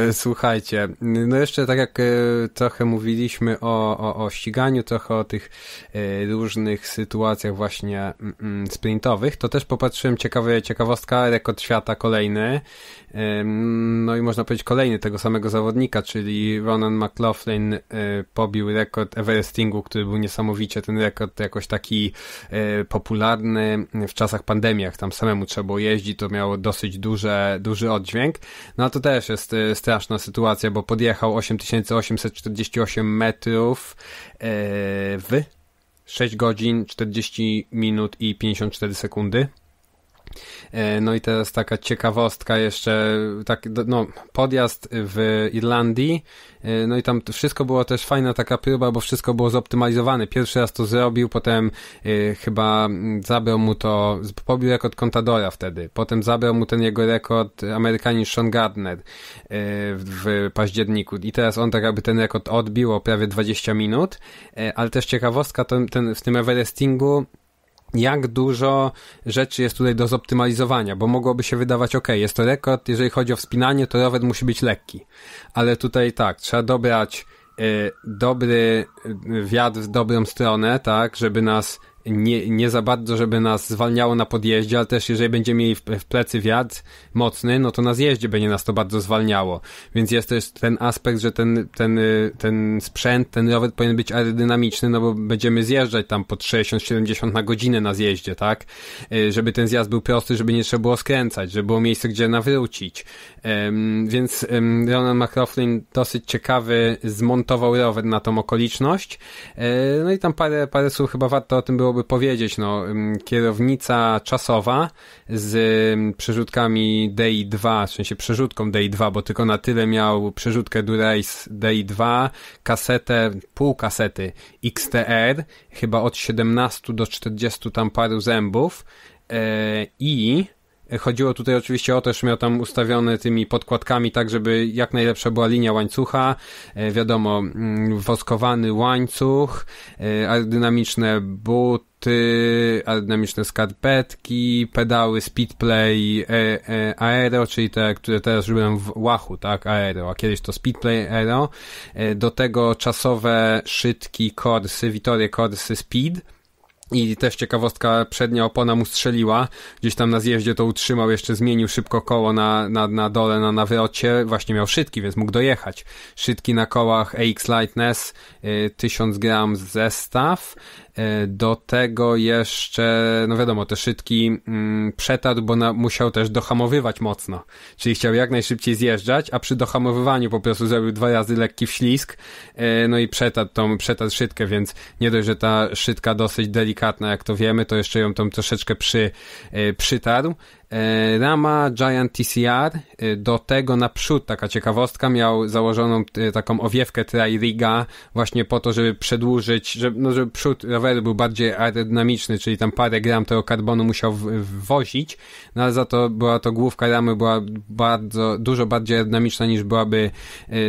E, słuchajcie, no jeszcze tak jak e, trochę mówiliśmy o, o, o ściganiu, trochę o tych e, różnych sytuacjach właśnie mm, mm, sprintowych, to też popatrzyłem ciekawe, ciekawostka, rekord świata kolejny, e, no i można powiedzieć kolejny tego samego zawodnika, czyli Ronan McLaughlin e, pobił rekord Everestingu, który był niesamowicie ten rekord jakoś taki E, popularny w czasach pandemii, jak tam samemu trzeba było jeździć, to miało dosyć duże, duży oddźwięk. No a to też jest e, straszna sytuacja, bo podjechał 8848 metrów e, w 6 godzin 40 minut i 54 sekundy. E, no i teraz taka ciekawostka jeszcze, tak, no, podjazd w Irlandii, e, no i tam wszystko było też fajna taka próba, bo wszystko było zoptymalizowane. Pierwszy raz to zrobił, potem e, chyba mm, zabrał mu to, pobił rekord Contadora wtedy, potem zabrał mu ten jego rekord Amerykanin Sean Gardner w październiku i teraz on tak jakby ten rekord odbił o prawie 20 minut, ale też ciekawostka, ten, ten w tym Everestingu jak dużo rzeczy jest tutaj do zoptymalizowania, bo mogłoby się wydawać, ok, jest to rekord, jeżeli chodzi o wspinanie, to rower musi być lekki. Ale tutaj tak, trzeba dobrać y, dobry y, wiatr w dobrą stronę, tak, żeby nas nie, nie za bardzo, żeby nas zwalniało na podjeździe, ale też jeżeli będziemy mieli w, w plecy wiatr mocny, no to na zjeździe będzie nas to bardzo zwalniało. Więc jest też ten aspekt, że ten, ten, y, ten sprzęt, ten rower powinien być aerodynamiczny, no bo będziemy zjeżdżać tam po 60-70 na godzinę na zjeździe, tak? Y, żeby ten zjazd był prosty, żeby nie trzeba było skręcać, żeby było miejsce, gdzie nawrócić, Um, więc um, Ronan McLaughlin dosyć ciekawy zmontował rower na tą okoliczność. E, no i tam parę, parę słów chyba warto o tym byłoby powiedzieć. No, um, kierownica czasowa z przerzutkami DI2, w sensie przerzutką DI2, bo tylko na tyle miał przerzutkę Durace DI2, kasetę, pół kasety XTR, chyba od 17 do 40 tam paru zębów e, i Chodziło tutaj oczywiście o to, że miał tam ustawione tymi podkładkami tak, żeby jak najlepsza była linia łańcucha. E, wiadomo, mm, woskowany łańcuch, e, aerodynamiczne buty, aerodynamiczne skarpetki, pedały Speedplay e, Aero, czyli te, które teraz robiłem w Wahoo, tak, Aero, a kiedyś to Speedplay Aero. Do tego czasowe szydki Corsy, Vittorie Corsy Speed i też ciekawostka, przednia opona mu strzeliła, gdzieś tam na zjeździe to utrzymał, jeszcze zmienił szybko koło na, na, na dole, na nawrocie, właśnie miał szytki więc mógł dojechać. szytki na kołach AX Lightness, 1000 y, gram zestaw, E, do tego jeszcze, no wiadomo, te szytki mm, przetarł, bo na, musiał też dohamowywać mocno. Czyli chciał jak najszybciej zjeżdżać, a przy dohamowywaniu po prostu zrobił dwa razy lekki wślizg, e, no i przetarł tą, przetarł szydkę, więc nie dość, że ta szydka dosyć delikatna, jak to wiemy, to jeszcze ją tą troszeczkę przy, e, przytarł. E, Rama Giant TCR, e, do tego naprzód taka ciekawostka, miał założoną e, taką owiewkę Riga właśnie po to, żeby przedłużyć, żeby, no, żeby przód roweru był bardziej aerodynamiczny, czyli tam parę gram tego karbonu musiał wwozić, no ale za to była to główka ramy, była bardzo, dużo bardziej aerodynamiczna niż byłaby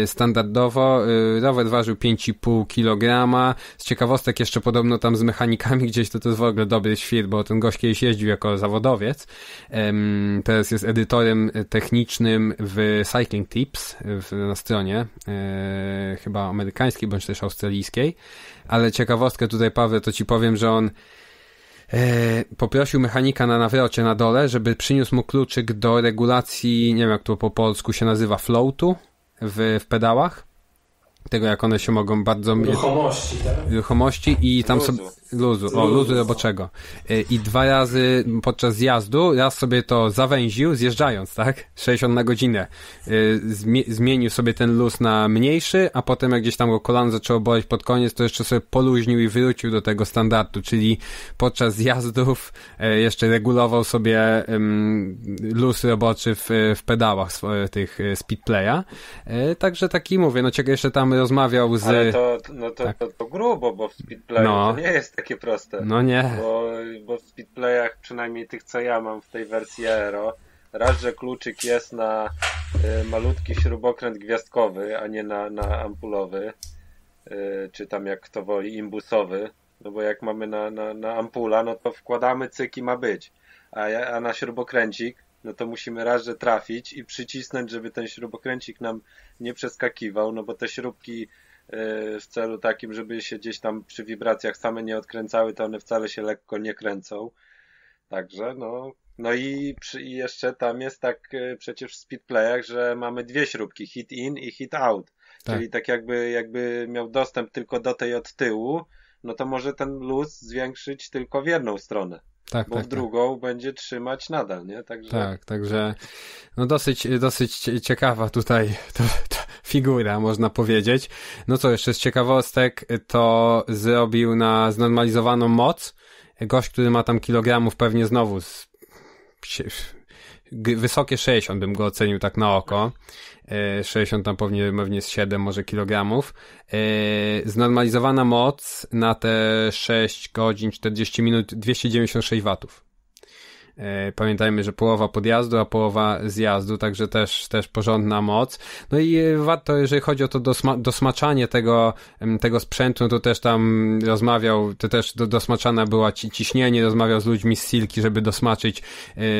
standardowo. Rower ważył 5,5 kg. Z ciekawostek jeszcze podobno tam z mechanikami gdzieś to to jest w ogóle dobry świr, bo ten gość kiedyś jeździł jako zawodowiec. E, Teraz jest edytorem technicznym w Cycling Tips na stronie e, chyba amerykańskiej bądź też australijskiej. Ale ciekawostkę tutaj, Paweł, to ci powiem, że on e, poprosił mechanika na nawrocie na dole, żeby przyniósł mu kluczyk do regulacji, nie wiem jak to po polsku się nazywa, floatu w, w pedałach. Tego, jak one się mogą bardzo... Ruchomości, tak? Ruchomości i tam sobie Luzu, o, luzu roboczego. E, I dwa razy podczas zjazdu, raz sobie to zawęził, zjeżdżając, tak? 60 na godzinę. E, zmienił sobie ten luz na mniejszy, a potem jak gdzieś tam go kolan zaczęło boleć pod koniec, to jeszcze sobie poluźnił i wrócił do tego standardu, czyli podczas zjazdów e, jeszcze regulował sobie luz roboczy w, w pedałach tych speedplaya. Także taki mówię, no ciekawe, jeszcze tam rozmawiał z... Ale to, no to, tak. to, to grubo, bo w speedplayu no. to nie jest takie proste. No nie. Bo, bo w speedplayach, przynajmniej tych co ja mam w tej wersji Aero, raz, że kluczyk jest na y, malutki śrubokręt gwiazdkowy, a nie na, na ampulowy, y, czy tam jak kto woli, imbusowy. No bo jak mamy na, na, na ampula, no to wkładamy cyk i ma być. A, a na śrubokręcik, no to musimy raz, że trafić i przycisnąć, żeby ten śrubokręcik nam nie przeskakiwał, no bo te śrubki w celu takim, żeby się gdzieś tam przy wibracjach same nie odkręcały, to one wcale się lekko nie kręcą. Także no, no i, przy, i jeszcze tam jest tak e, przecież w speedplayach, że mamy dwie śrubki, hit in i hit out. Tak. Czyli tak jakby, jakby miał dostęp tylko do tej od tyłu, no to może ten luz zwiększyć tylko w jedną stronę. Tak, bo tak, w tak. drugą tak. będzie trzymać nadal, nie? Także... Tak, także no dosyć, dosyć ciekawa tutaj to, to figura, można powiedzieć. No co jeszcze z ciekawostek, to zrobił na znormalizowaną moc gość, który ma tam kilogramów pewnie znowu z, wysokie 60 bym go ocenił tak na oko. 60 e, tam pewnie, pewnie z 7 może kilogramów. E, znormalizowana moc na te 6 godzin 40 minut 296 watów. E, pamiętajmy, że połowa podjazdu, a połowa zjazdu, także też, też porządna moc. No i e, warto, jeżeli chodzi o to dosma- dosmaczanie tego, tego sprzętu, no to też tam rozmawiał, to też do, dosmaczana była ci, ciśnienie, rozmawiał z ludźmi z Silki, żeby dosmaczyć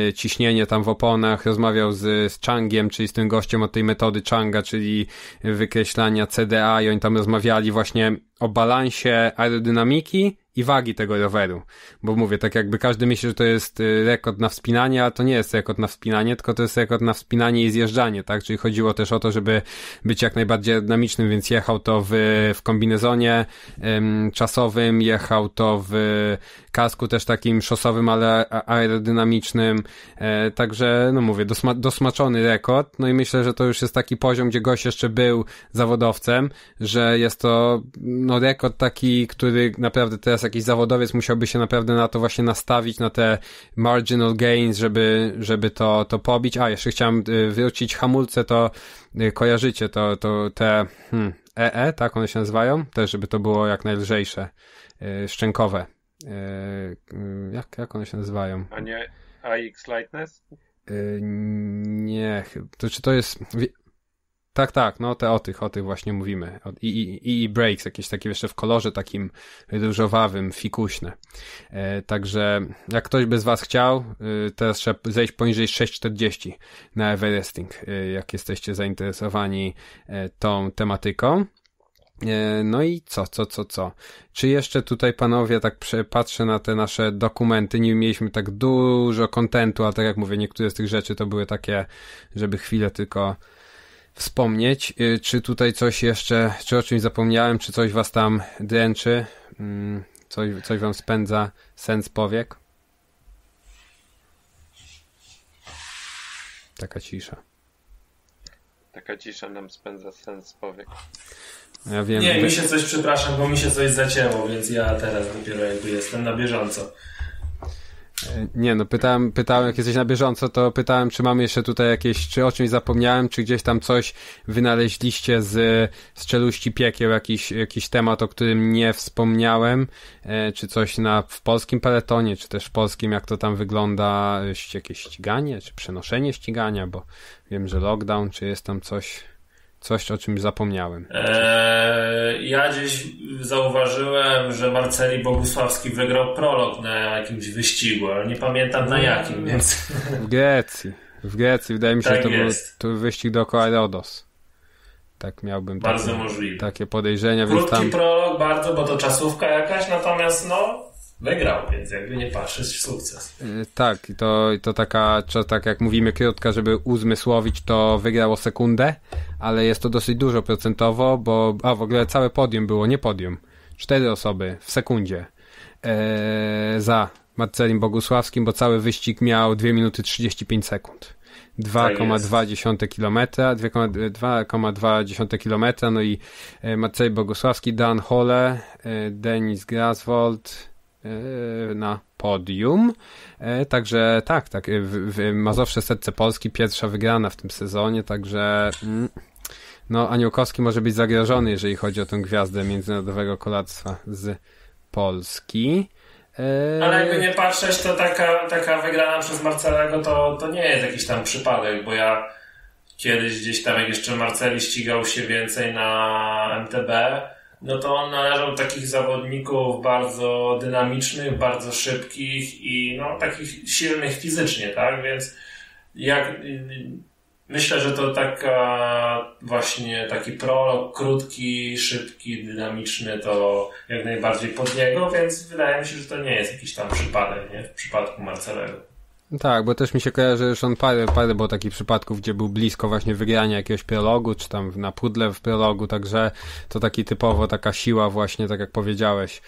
y, ciśnienie tam w oponach, rozmawiał z, z Changiem, czyli z tym gościem od tej metody Changa, czyli wykreślania CDA i oni tam rozmawiali właśnie o balansie aerodynamiki i wagi tego roweru. Bo mówię, tak jakby każdy myśli, że to jest y, rekord na wspinanie, a to nie jest rekord na wspinanie, tylko to jest rekord na wspinanie i zjeżdżanie, tak? Czyli chodziło też o to, żeby być jak najbardziej aerodynamicznym, więc jechał to w, w kombinezonie ym, czasowym, jechał to w kasku też takim szosowym, ale aerodynamicznym. E, także, no mówię, dosma dosmaczony rekord. No i myślę, że to już jest taki poziom, gdzie gość jeszcze był zawodowcem, że jest to no rekord taki, który naprawdę teraz jakiś zawodowiec musiałby się naprawdę na to właśnie nastawić, na te marginal gains, żeby, żeby to, to pobić. A, jeszcze chciałem y, wrócić hamulce, to y, kojarzycie, to, to te hmm, EE, e, tak one się nazywają? Też, żeby to było jak najlżejsze, y, szczękowe. Jak, jak one się nazywają? A nie AX Lightness? Nie, to czy to jest... Tak, tak, no te o tych, o tych właśnie mówimy. I, i, i breaks, jakieś takie jeszcze w kolorze takim różowawym, fikuśne. E, także jak ktoś by z Was chciał, e, to jeszcze zejść poniżej 6,40 na Everesting, e, y, jak jesteście zainteresowani e, tą tematyką. E, no i co, co, co, co? Czy jeszcze tutaj panowie, tak patrzę na te nasze dokumenty, nie mieliśmy tak dużo kontentu, a tak jak mówię, niektóre z tych rzeczy to były takie, żeby chwilę tylko wspomnieć. Y, czy tutaj coś jeszcze, czy o czymś zapomniałem, czy coś was tam dręczy, mm, coś, coś wam spędza sens powiek? Taka cisza. Taka cisza nam spędza sens powiek. Ja wiem, nie, mi się coś, przepraszam, bo mi się coś zacięło, więc ja teraz dopiero jakby jestem na bieżąco. E, nie, no pytałem, pytałem, jak jesteś na bieżąco, to pytałem, czy mamy jeszcze tutaj jakieś, czy o czymś zapomniałem, czy gdzieś tam coś wynaleźliście z, z czeluści piekieł, jakiś, jakiś temat, o którym nie wspomniałem, e, czy coś na, w polskim peletonie, czy też w polskim, jak to tam wygląda, e, jakieś ściganie, czy przenoszenie ścigania, bo wiem, że lockdown, czy jest tam coś... Coś, o czym zapomniałem. Eee, ja gdzieś zauważyłem, że Marceli Bogusławski wygrał prolog na jakimś wyścigu, ale nie pamiętam na jakim, więc... W Grecji. W Grecji. Wydaje mi się, tak że to jest. był to wyścig dookoła Rodos. Tak miałbym. Bardzo takie, możliwe. Takie podejrzenia. Krótki tam... prolog bardzo, bo to czasówka jakaś, natomiast no wygrał, więc jakby nie patrzeć, sukces. Y, tak, i to, to taka, tak jak mówimy krótka, żeby uzmysłowić, to wygrało sekundę, ale jest to dosyć dużo procentowo, bo a w ogóle całe podium było, nie podium, cztery osoby w sekundzie e, za Marcelim Bogusławskim, bo cały wyścig miał 2 minuty 35 sekund. 2,2 km, 2,2 km, no i e, Maciej Bogusławski, Dan Hole, e, Denis Graswold, E, na podium. E, także tak, tak, e, w, w Mazowsze Serce Polski pierwsza wygrana w tym sezonie, także mm, no Aniołkowski może być zagrożony, jeżeli chodzi o tę gwiazdę międzynarodowego kolactwa z Polski. Ale jakby nie patrzeć, to taka, taka wygrana przez Marcelego to, to nie jest jakiś tam przypadek, bo ja kiedyś gdzieś tam, jak jeszcze Marceli ścigał się więcej na MTB, no to on należał do takich zawodników bardzo dynamicznych, bardzo szybkich i no, takich silnych fizycznie, tak? Więc jak myślę, że to taka właśnie taki prolog krótki, szybki, dynamiczny to jak najbardziej pod niego, więc wydaje mi się, że to nie jest jakiś tam przypadek, nie? W przypadku Marcelego. Tak, bo też mi się kojarzy, że on parę, parę było takich przypadków, gdzie był blisko właśnie wygrania jakiegoś prologu, czy tam na pudle w prologu, także to taki typowo taka siła właśnie, tak jak powiedziałeś.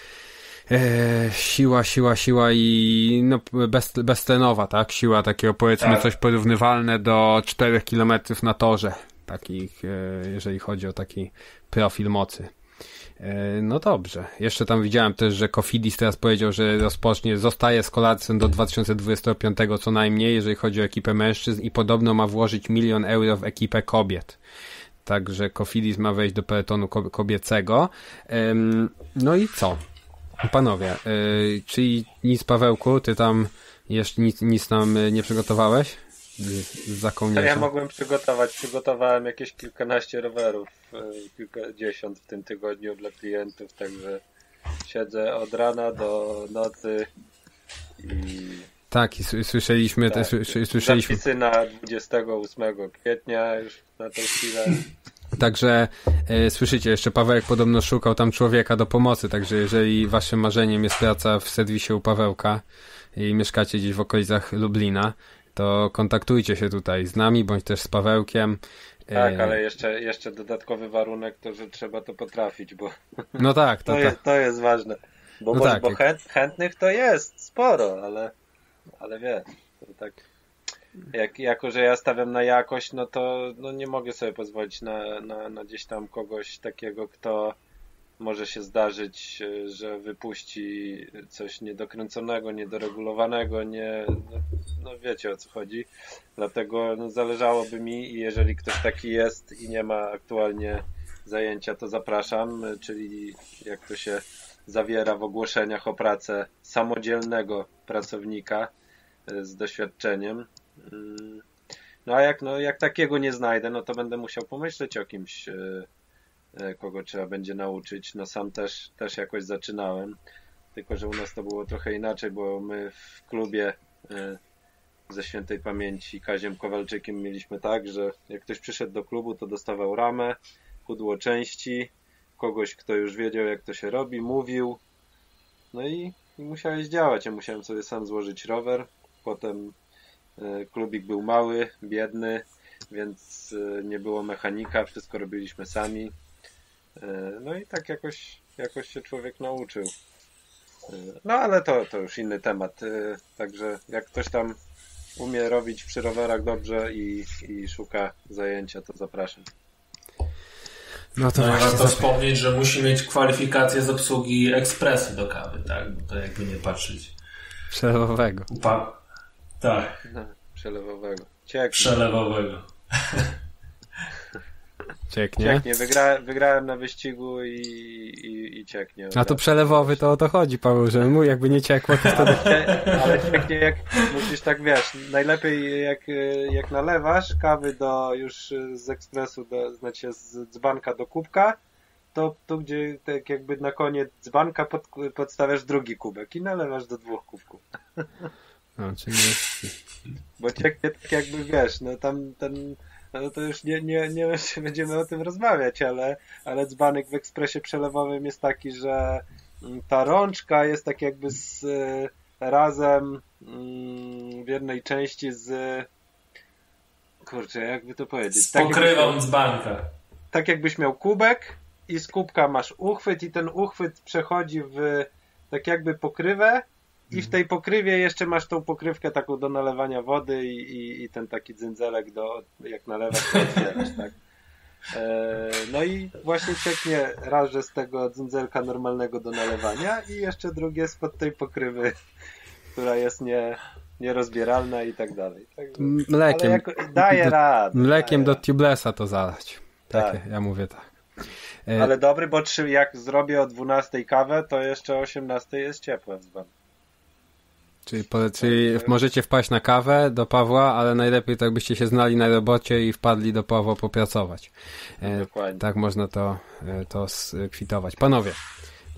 Eee, siła, siła, siła i no, bez, bezcenowa, tak? Siła takiego powiedzmy tak. coś porównywalne do 4 km na torze, takich, e, jeżeli chodzi o taki profil mocy. E, no dobrze. Jeszcze tam widziałem też, że Kofidis teraz powiedział, że rozpocznie, zostaje z Kolacją do 2025 co najmniej, jeżeli chodzi o ekipę mężczyzn i podobno ma włożyć milion euro w ekipę kobiet. Także Kofidis ma wejść do peletonu kobiecego. No i co? Panowie, e, czyli nic Pawełku, ty tam jeszcze nic, nic nam e, nie przygotowałeś? za Ja mogłem przygotować. Przygotowałem jakieś kilkanaście rowerów, e, kilkadziesiąt w tym tygodniu dla klientów, także siedzę od rana do nocy i... Tak, i słyszeliśmy... Tak, te, słyszeliśmy... Zapisy na 28 kwietnia już na tę chwilę. Także e, słyszycie, jeszcze Pawełek podobno szukał tam człowieka do pomocy, także jeżeli waszym marzeniem jest praca w serwisie u Pawełka i mieszkacie gdzieś w okolicach Lublina, to kontaktujcie się tutaj z nami, bądź też z Pawełkiem. Tak, e, ale jeszcze, jeszcze dodatkowy warunek to, że trzeba to potrafić, bo no tak, to, to, jest, tak. to jest ważne. Bo, no tak, bo chęt, chętnych to jest sporo, ale, ale wiesz, tak. Jak, jako, że ja stawiam na jakość, no to no nie mogę sobie pozwolić na, na, na gdzieś tam kogoś takiego, kto może się zdarzyć, e, że wypuści coś niedokręconego, niedoregulowanego, nie, no, no wiecie o co chodzi. Dlatego no, zależałoby mi i jeżeli ktoś taki jest i nie ma aktualnie zajęcia, to zapraszam, czyli jak to się zawiera w ogłoszeniach o pracę samodzielnego pracownika e, z doświadczeniem. Mm. No a jak, no, jak takiego nie znajdę, no to będę musiał pomyśleć o kimś e, E, kogo trzeba będzie nauczyć. No sam też, też jakoś zaczynałem, tylko że u nas to było trochę inaczej, bo my w klubie e, ze świętej pamięci Kaziem Kowalczykiem mieliśmy tak, że jak ktoś przyszedł do klubu, to dostawał ramę, pudło części, kogoś, kto już wiedział, jak to się robi, mówił. No i, i musiałeś działać. Ja musiałem sobie sam złożyć rower. Potem e, klubik był mały, biedny, więc nie było mechanika, wszystko robiliśmy sami. E, no i tak jakoś, jakoś się człowiek nauczył. E, no ale to, to już inny temat. E, także jak ktoś tam umie robić przy rowerach dobrze i, i szuka zajęcia, to zapraszam. No to no, warto wspomnieć, że musi mieć kwalifikację z obsługi ekspresu do kawy, tak? Bo to jakby nie patrzeć. Przelewowego. Upa... Tak. No, przelewowego. Ciekło. Przelewowego. Cieknie? Cieknie. Wygra, wygrałem na wyścigu i, i, i cieknie. A to przelewowy to o to chodzi, Paweł, że mu jakby nie ciekło, to wtedy... Ale, ale cieknie jak, musisz tak, wiesz, najlepiej jak, jak nalewasz kawy do już z ekspresu, do, znaczy z dzbanka do kubka, to tu, gdzie tak jakby na koniec dzbanka pod, podstawiasz drugi kubek i nalewasz do dwóch kubków. No, czyli... Bo cieknie tak jakby, wiesz, no tam ten no to już nie, nie, nie będziemy o tym rozmawiać, ale, ale dzbanek w ekspresie przelewowym jest taki, że mm, ta rączka jest tak jakby z, e, razem mm, w jednej części z kurczę, jakby to powiedzieć. Z tak pokrywą tak dzbanka. Tak jakbyś miał kubek i z kubka masz uchwyt i ten uchwyt przechodzi w tak jakby pokrywę i w mhm. tej pokrywie jeszcze masz tą pokrywkę taką do nalewania wody i, i, i ten taki dzędzelek do, jak nalewasz, to otwierasz, tak? E, no i właśnie cieknie raz, że z tego dzędzelka normalnego do nalewania i jeszcze drugie spod tej pokrywy, która jest nie, nierozbieralna i tak dalej. Także, mlekiem. Jako, daje do, radę. Mlekiem daje. do tubelessa to zalać. Tak, tak, ja mówię tak. E, ale dobry, bo trzy, jak zrobię o 12 kawę, to jeszcze o 18 jest ciepłe w dzbanku. Czyli, po, czyli możecie wpaść na kawę do Pawła, ale najlepiej tak byście się znali na robocie i wpadli do Pawła popracować. E, Dokładnie. Tak można to, e, to skwitować. E, Panowie,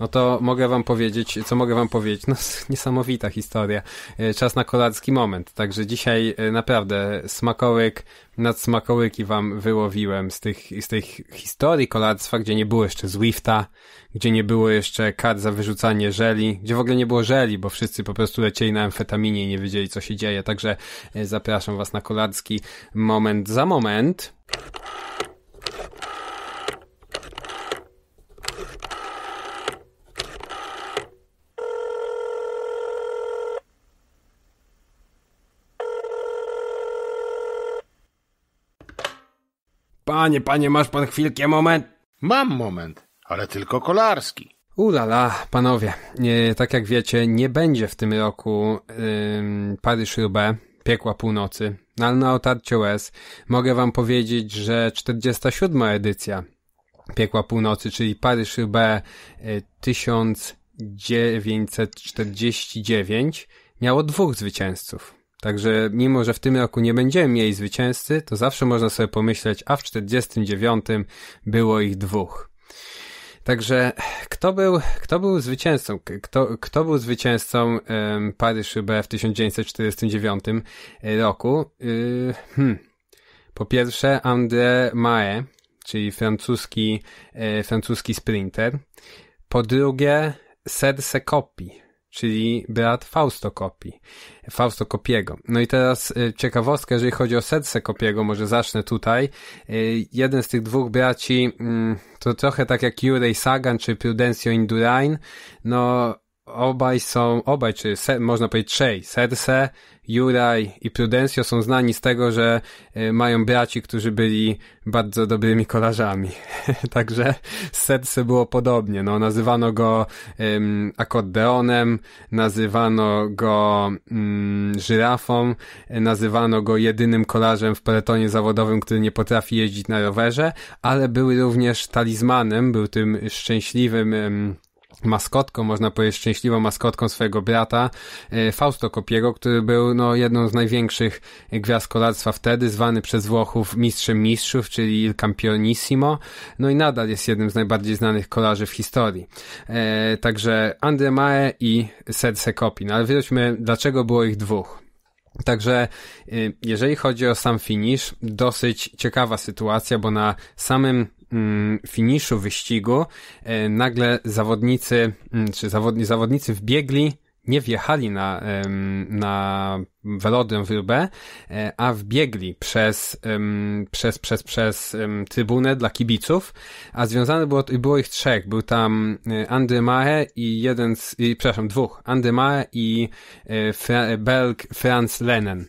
no to mogę wam powiedzieć, co mogę wam powiedzieć? No, niesamowita historia. E, czas na kolacki moment. Także dzisiaj e, naprawdę smakołyk nad smakołyki wam wyłowiłem z tych, z tych historii kolactwa, gdzie nie było jeszcze Zwifta, gdzie nie było jeszcze kar za wyrzucanie żeli, gdzie w ogóle nie było żeli, bo wszyscy po prostu lecieli na amfetaminie i nie wiedzieli, co się dzieje. Także e, zapraszam was na kolacki moment za moment. Panie, panie, masz pan chwilkę moment? Mam moment, ale tylko kolarski. Ulala, panowie, nie, tak jak wiecie, nie będzie w tym roku yy, Paryż-Roubaix, Piekła Północy, no, ale na otarcie łez mogę wam powiedzieć, że 47. edycja Piekła Północy, czyli Paryż-Roubaix 1949 y, miało dwóch zwycięzców. Także mimo, że w tym roku nie będziemy mieli zwycięzcy, to zawsze można sobie pomyśleć, a w 49 było ich dwóch. Także kto był, kto był zwycięzcą? Kto, kto był zwycięzcą um, Paryż B w 1949 e, roku? Yy, hmm. Po pierwsze André Mae, czyli francuski, e, francuski sprinter. Po drugie Serse Kopi, czyli brat Fausto Kopi, Fausto Kopiego. No i teraz y, ciekawostka, jeżeli chodzi o serce Kopiego, może zacznę tutaj. Y, jeden z tych dwóch braci mm, to trochę tak jak Jurej Sagan czy Prudencio Indurain, no obaj są, obaj, czy se, można powiedzieć trzej, Serse, Juraj i Prudencio są znani z tego, że y, mają braci, którzy byli bardzo dobrymi kolarzami. Także z Serse było podobnie. No, nazywano go ym, akordeonem, nazywano go ym, mm, żyrafą, y, nazywano go jedynym kolarzem w peletonie zawodowym, który nie potrafi jeździć na rowerze, ale był również talizmanem, był tym szczęśliwym ym, maskotką, można powiedzieć szczęśliwą maskotką swojego brata e, Fausto Kopiego, który był no, jedną z największych gwiazd kolarstwa wtedy, zwany przez Włochów mistrzem mistrzów, czyli Il Campionissimo, no i nadal jest jednym z najbardziej znanych kolarzy w historii. E, także Andre Mae i Serce Se no ale wiedzieliśmy dlaczego było ich dwóch. Także e, jeżeli chodzi o sam finish, dosyć ciekawa sytuacja, bo na samym Mm, finiszu wyścigu e, nagle zawodnicy, mm, czy zawodni, zawodnicy wbiegli, nie wjechali na, na Velodrym Wylbę, e, a wbiegli przez, przez, przez, przez trybunę dla kibiców, a związane było, było ich trzech. Był tam e, Andy Mae i jeden z, i, przepraszam, dwóch. Andy Mae i Fra Belg Franz Lenen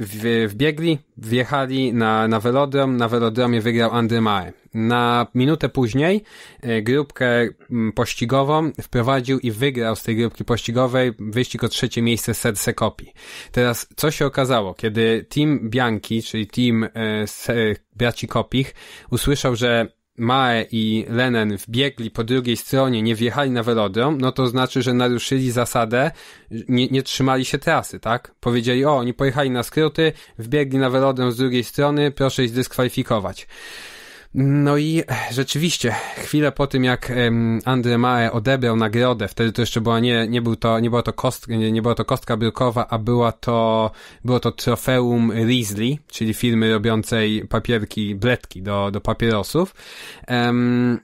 w, wbiegli, wjechali na, na velodrom, na velodromie wygrał Andy Mae. Na minutę później e, grupkę mm, pościgową wprowadził i wygrał z tej grupki pościgowej wyścig o trzecie miejsce Serse Kopi. Teraz, co się okazało? Kiedy team Bianki, czyli team e, braci Kopich, usłyszał, że Mae i Lenen wbiegli po drugiej stronie, nie wjechali na velodrom, no to znaczy, że naruszyli zasadę, nie, nie trzymali się trasy, tak? Powiedzieli, o, oni pojechali na skróty, wbiegli na velodrom z drugiej strony, proszę ich zdyskwalifikować. No i rzeczywiście, chwilę po tym jak Andre Mae odebrał nagrodę, wtedy to jeszcze była nie, nie, był to, nie, była, to kost, nie, nie była to kostka byłkowa, a była to, było to trofeum Risley, czyli firmy robiącej papierki, bletki do, do papierosów. Um,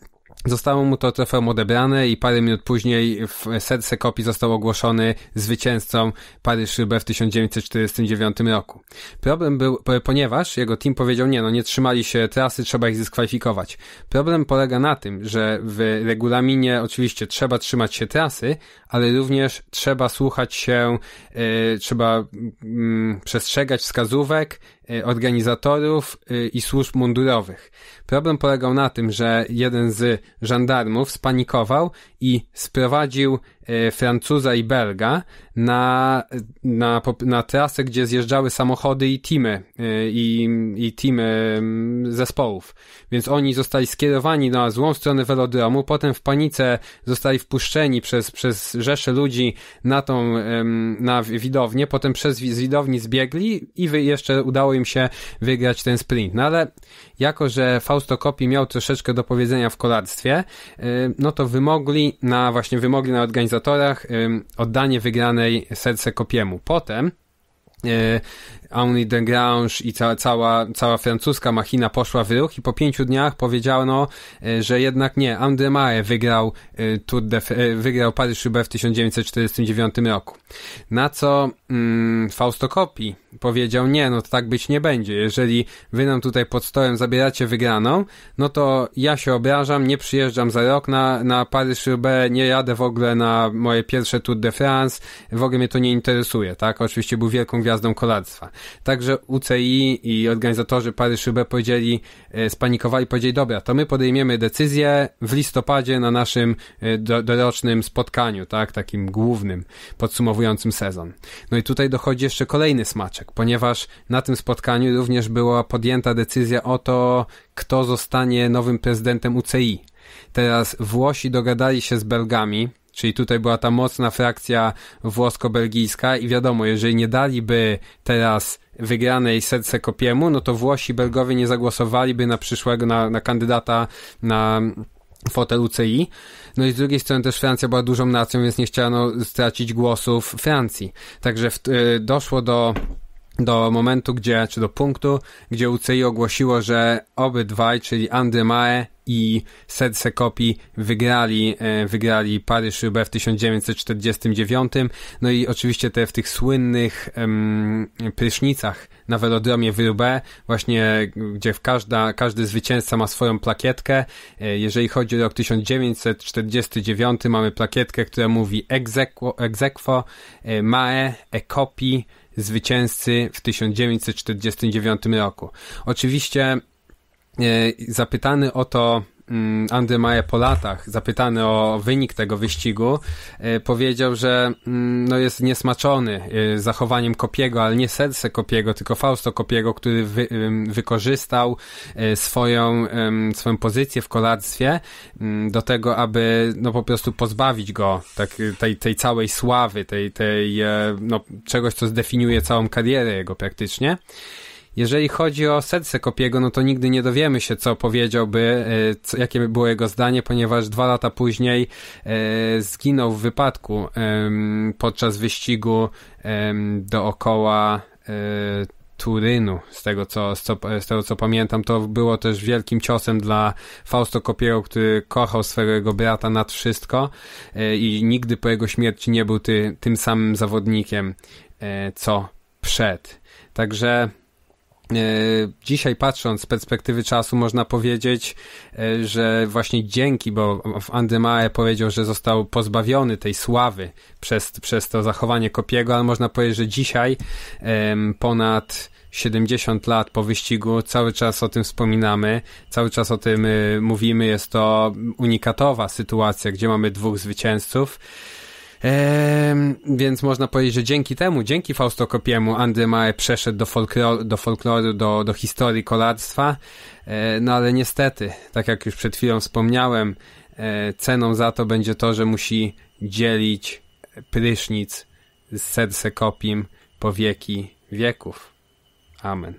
Zostało mu to trofeum odebrane i parę minut później w serce kopii został ogłoszony zwycięzcą Paryż-Roubaix w 1949 roku. Problem był, ponieważ jego team powiedział, nie no, nie trzymali się trasy, trzeba ich dyskwalifikować. Problem polega na tym, że w regulaminie oczywiście trzeba trzymać się trasy, ale również trzeba słuchać się, yy, trzeba yy, przestrzegać wskazówek Y, organizatorów y, i służb mundurowych. Problem polegał na tym, że jeden z żandarmów spanikował i sprowadził Y, Francuza i Belga na, na, na trasę, gdzie zjeżdżały samochody i teamy, y, i, i teamy mm, zespołów. Więc oni zostali skierowani na złą stronę velodromu, potem w panice zostali wpuszczeni przez, przez rzesze ludzi na tą, na widownię, potem przez z widowni zbiegli i wy jeszcze udało im się wygrać ten sprint. No ale jako, że Fausto Kopi miał troszeczkę do powiedzenia w kolarstwie, y, no to wymogli na, właśnie wymogli na organizację organizatorach oddanie wygranej serce kopiemu. Potem y, Amélie Grange i cała, cała, cała francuska machina poszła w ruch i po pięciu dniach powiedziano, e, że jednak nie, André wygrał e, Tour de, e, wygrał Paris-Roubaix w 1949 roku. Na co mm, Fausto Coppi powiedział, nie, no to tak być nie będzie. Jeżeli wy nam tutaj pod stołem zabieracie wygraną, no to ja się obrażam, nie przyjeżdżam za rok na, na Paris-Roubaix, nie jadę w ogóle na moje pierwsze Tour de France, w ogóle mnie to nie interesuje, tak? Oczywiście był wielką gwiazdą kolarstwa. Także UCI i organizatorzy pary szybę powiedzieli, e, spanikowali, powiedzieli, dobra, to my podejmiemy decyzję w listopadzie na naszym e, do, dorocznym spotkaniu, tak, takim głównym, podsumowującym sezon. No i tutaj dochodzi jeszcze kolejny smaczek, ponieważ na tym spotkaniu również była podjęta decyzja o to, kto zostanie nowym prezydentem UCI. Teraz Włosi dogadali się z Belgami, Czyli tutaj była ta mocna frakcja włosko-belgijska i wiadomo, jeżeli nie daliby teraz wygranej serce Kopiemu, no to Włosi Belgowie nie zagłosowaliby na przyszłego, na, na kandydata na fotel UCI. No i z drugiej strony też Francja była dużą nacją, więc nie chciano stracić głosów Francji. Także w, y, doszło do do momentu, gdzie, czy do punktu, gdzie UCI ogłosiło, że obydwaj, czyli Andy Mae i Serce Kopi wygrali, e, wygrali Paryż Rube w 1949. No i oczywiście te w tych słynnych um, prysznicach na velodromie w Rube, właśnie gdzie każda, każdy zwycięzca ma swoją plakietkę. E, jeżeli chodzi o rok 1949, mamy plakietkę, która mówi exequo, exequo e, mae, e Kopi zwycięzcy w 1949 roku. Oczywiście E, zapytany o to mm, Andy Maje po latach, zapytany o wynik tego wyścigu, e, powiedział, że mm, no jest niesmaczony e, zachowaniem Kopiego, ale nie serce Kopiego, tylko Fausto Kopiego, który wy, wykorzystał swoją, swoją pozycję w kolarstwie mm, do tego, aby no po prostu pozbawić go tak, tej, tej całej sławy, tej, tej no, czegoś, co zdefiniuje całą karierę jego praktycznie. Jeżeli chodzi o serce Kopiego, no to nigdy nie dowiemy się, co powiedziałby, e, co, jakie by było jego zdanie, ponieważ dwa lata później e, zginął w wypadku e, podczas wyścigu e, dookoła Turynu, z tego, co, co, z tego co pamiętam, to było też wielkim ciosem dla Fausto Kopiego, który kochał swojego brata nad wszystko e, i nigdy po jego śmierci nie był ty, tym samym zawodnikiem, e, co przed. Także E, dzisiaj patrząc z perspektywy czasu można powiedzieć, e, że właśnie dzięki, bo Andemae powiedział, że został pozbawiony tej sławy przez, przez to zachowanie Kopiego, ale można powiedzieć, że dzisiaj ponad 70 lat po wyścigu, cały czas o tym wspominamy, cały czas o tym e, mówimy, jest to unikatowa sytuacja, gdzie mamy dwóch zwycięzców. Ehm, więc można powiedzieć, że dzięki temu, dzięki Faustokopiemu Andry Mae przeszedł do, folklor, do folkloru, do, do historii kolarstwa. E, no ale niestety, tak jak już przed chwilą wspomniałem, e, ceną za to będzie to, że musi dzielić prysznic z Sersekopim po wieki wieków. Amen.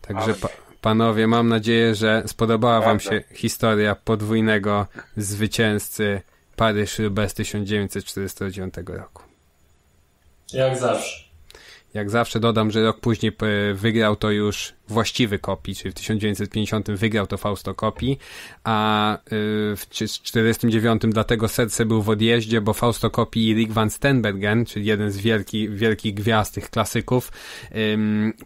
Także pa panowie, mam nadzieję, że spodobała wam się historia podwójnego zwycięzcy Paryż bez 1949 roku. Jak zawsze. Jak zawsze dodam, że rok później e, wygrał to już właściwy Kopi, czyli w 1950 wygrał to Fausto Kopi, a y, w 1949 dlatego Serce był w odjeździe, bo Fausto Kopi i Rick van Stenbergen, czyli jeden z wielkich, wielkich gwiazd, tych klasyków,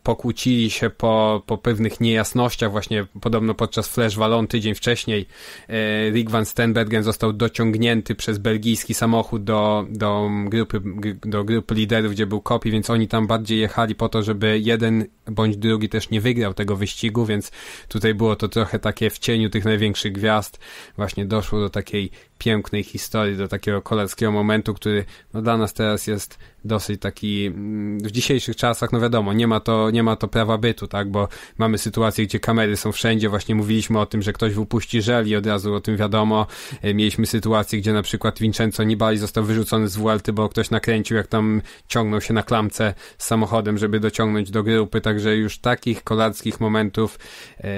pokłócili się po, po pewnych niejasnościach, właśnie podobno podczas Flash Wallon tydzień wcześniej y, Rick van Stenbergen został dociągnięty przez belgijski samochód do, do, grupy, do grupy liderów, gdzie był Kopi, więc oni tam bardziej jechali po to, żeby jeden bądź drugi też nie wygrał tego wyścigu, więc tutaj było to trochę takie w cieniu tych największych gwiazd. Właśnie doszło do takiej pięknej historii, do takiego koleckiego momentu, który no, dla nas teraz jest dosyć taki, mm, w dzisiejszych czasach, no wiadomo, nie ma, to, nie ma to prawa bytu, tak, bo mamy sytuację, gdzie kamery są wszędzie, właśnie mówiliśmy o tym, że ktoś wypuści żel i od razu o tym wiadomo, e, mieliśmy sytuację, gdzie na przykład Vincenzo Nibali został wyrzucony z Vuelty, bo ktoś nakręcił, jak tam ciągnął się na klamce z samochodem, żeby dociągnąć do grupy, także już takich kolarskich momentów yy,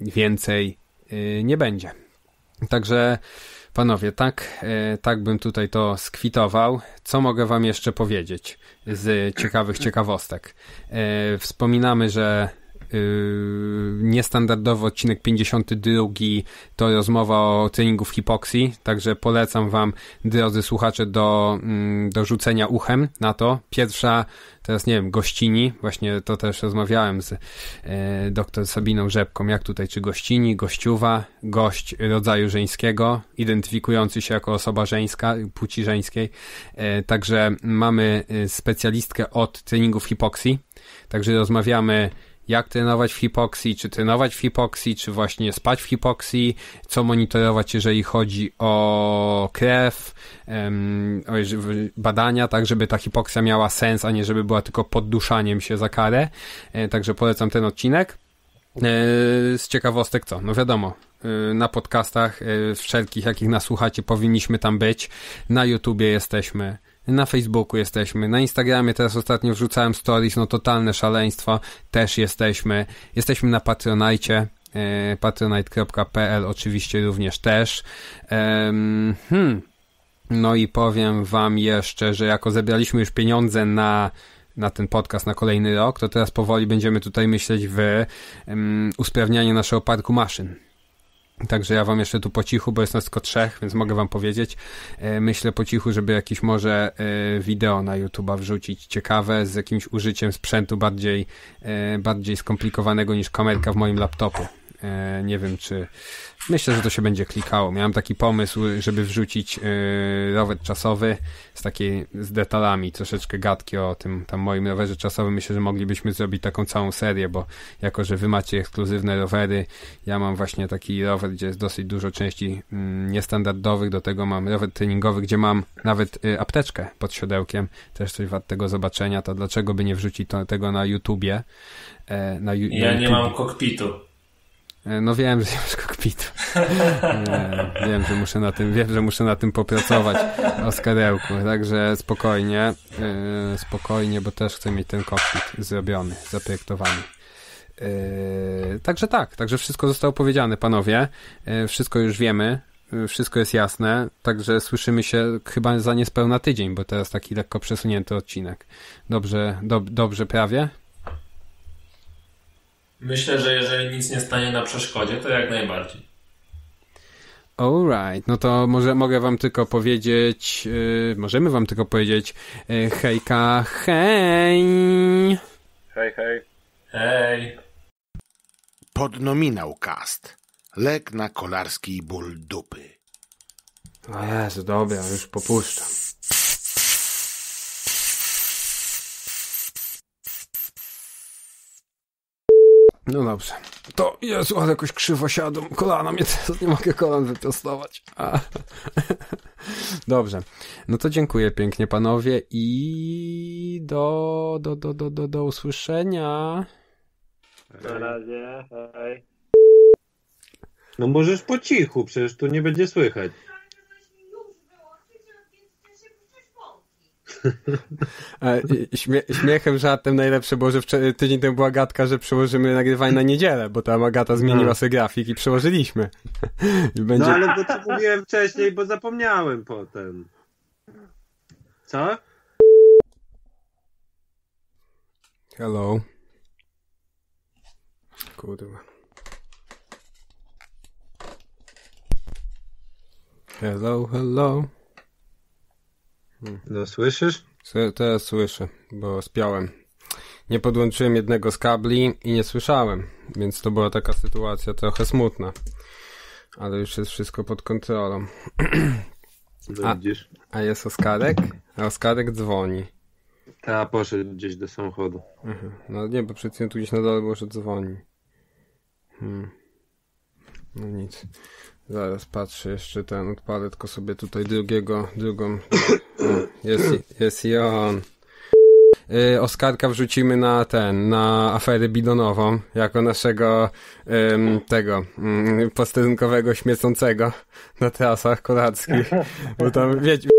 więcej yy, nie będzie. Także Panowie, tak, e, tak bym tutaj to skwitował. Co mogę wam jeszcze powiedzieć z ciekawych ciekawostek? E, wspominamy, że e, niestandardowy odcinek 52 to rozmowa o treningów hipoksji, także polecam wam, drodzy słuchacze, do, mm, do rzucenia uchem na to. Pierwsza Teraz nie wiem, gościni, właśnie to też rozmawiałem z e, dr Sabiną Rzepką, jak tutaj, czy gościni, gościuwa, gość rodzaju żeńskiego, identyfikujący się jako osoba żeńska, płci żeńskiej. E, także mamy e, specjalistkę od treningów hipoksji, także rozmawiamy jak trenować w hipoksji, czy trenować w hipoksji, czy właśnie spać w hipoksji, co monitorować, jeżeli chodzi o krew, o badania, tak żeby ta hipoksja miała sens, a nie żeby była tylko podduszaniem się za karę. E, także polecam ten odcinek. E, z ciekawostek co? No wiadomo, e, na podcastach wszelkich, jakich nas słuchacie, powinniśmy tam być. Na YouTubie jesteśmy. Na Facebooku jesteśmy, na Instagramie teraz ostatnio wrzucałem stories, no totalne szaleństwo, też jesteśmy. Jesteśmy na Patronite, e, patronite.pl oczywiście również też. Hmm. No i powiem wam jeszcze, że jako zebraliśmy już pieniądze na na ten podcast na kolejny rok, to teraz powoli będziemy tutaj myśleć w um, usprawnianie naszego parku maszyn. Także ja wam jeszcze tu po cichu, bo jest nas tylko trzech, więc mogę wam powiedzieć. E, myślę po cichu, żeby jakieś może e, wideo na YouTube'a wrzucić ciekawe z jakimś użyciem sprzętu bardziej, e, bardziej skomplikowanego niż kamerka w moim laptopie. E, nie wiem czy... Myślę, że to się będzie klikało. Miałem taki pomysł, żeby wrzucić e, rower czasowy z takiej, z detalami, troszeczkę gadki o tym tam moim rowerze czasowym. Myślę, że moglibyśmy zrobić taką całą serię, bo jako, że wy macie ekskluzywne rowery, ja mam właśnie taki rower, gdzie jest dosyć dużo części mm, niestandardowych, do tego mam rower treningowy, gdzie mam nawet e, apteczkę pod siodełkiem, też coś wart tego zobaczenia, to dlaczego by nie wrzucić to, tego na YouTubie? Na ju- ja nie mam kokpitu. E, no wiem, że nie masz kokpitu. E, wiem, że muszę na tym, wiem, że muszę na tym popracować Oskarełku, także spokojnie, e, spokojnie, bo też chcę mieć ten kokpit zrobiony, zaprojektowany. także tak, także wszystko zostało powiedziane, panowie. wszystko już wiemy, wszystko jest jasne, także słyszymy się chyba za niespełna tydzień, bo teraz taki lekko przesunięty odcinek. Dobrze, dobrze prawie? Myślę, że jeżeli nic nie stanie na przeszkodzie, to jak najbardziej. Alright, no to może mogę wam tylko powiedzieć, yy, możemy wam tylko powiedzieć yy, hejka, hej! Hej, hej. Hej. Podnominał cast. Lek na kolarski ból dupy. O Jezu, dobra, już popuszczam. No dobrze. To jest ale jakoś krzywo siadłem. Kolana mnie teraz nie mogę kolan wyprostować. A. Dobrze. No to dziękuję pięknie panowie i do, do, do, do, do, do usłyszenia. Na razie. Hej. No możesz po cichu, przecież tu nie będzie słychać. E, śmie śmiechem, żartem najlepsze było, że tydzień temu była gadka, że przełożymy nagrywanie na niedzielę, bo ta Agata zmieniła no. sobie grafik i przełożyliśmy. I no, będzie... No ale bo to mówiłem wcześniej, bo zapomniałem potem. Co? Hello. Kurwa. Hello, hello. No słyszysz? Teraz słyszę, bo spiałem. Nie podłączyłem jednego z kabli i nie słyszałem, więc to była taka sytuacja trochę smutna. Ale już jest wszystko pod kontrolą. No, a, a jest Oskarek? A Oskarek dzwoni. Ta, poszedł gdzieś do samochodu. Mhm. No nie, bo przed tu gdzieś na dole było, że dzwoni. Hmm. No nic. Zaraz patrzę jeszcze ten, odpalę tylko sobie tutaj drugiego, drugą. Jest, jest i on. Yy, Oskarka wrzucimy na ten, na aferę bidonową, jako naszego ym, tego yy, posterunkowego śmiecącego na trasach korackich. Bo tam wiecie.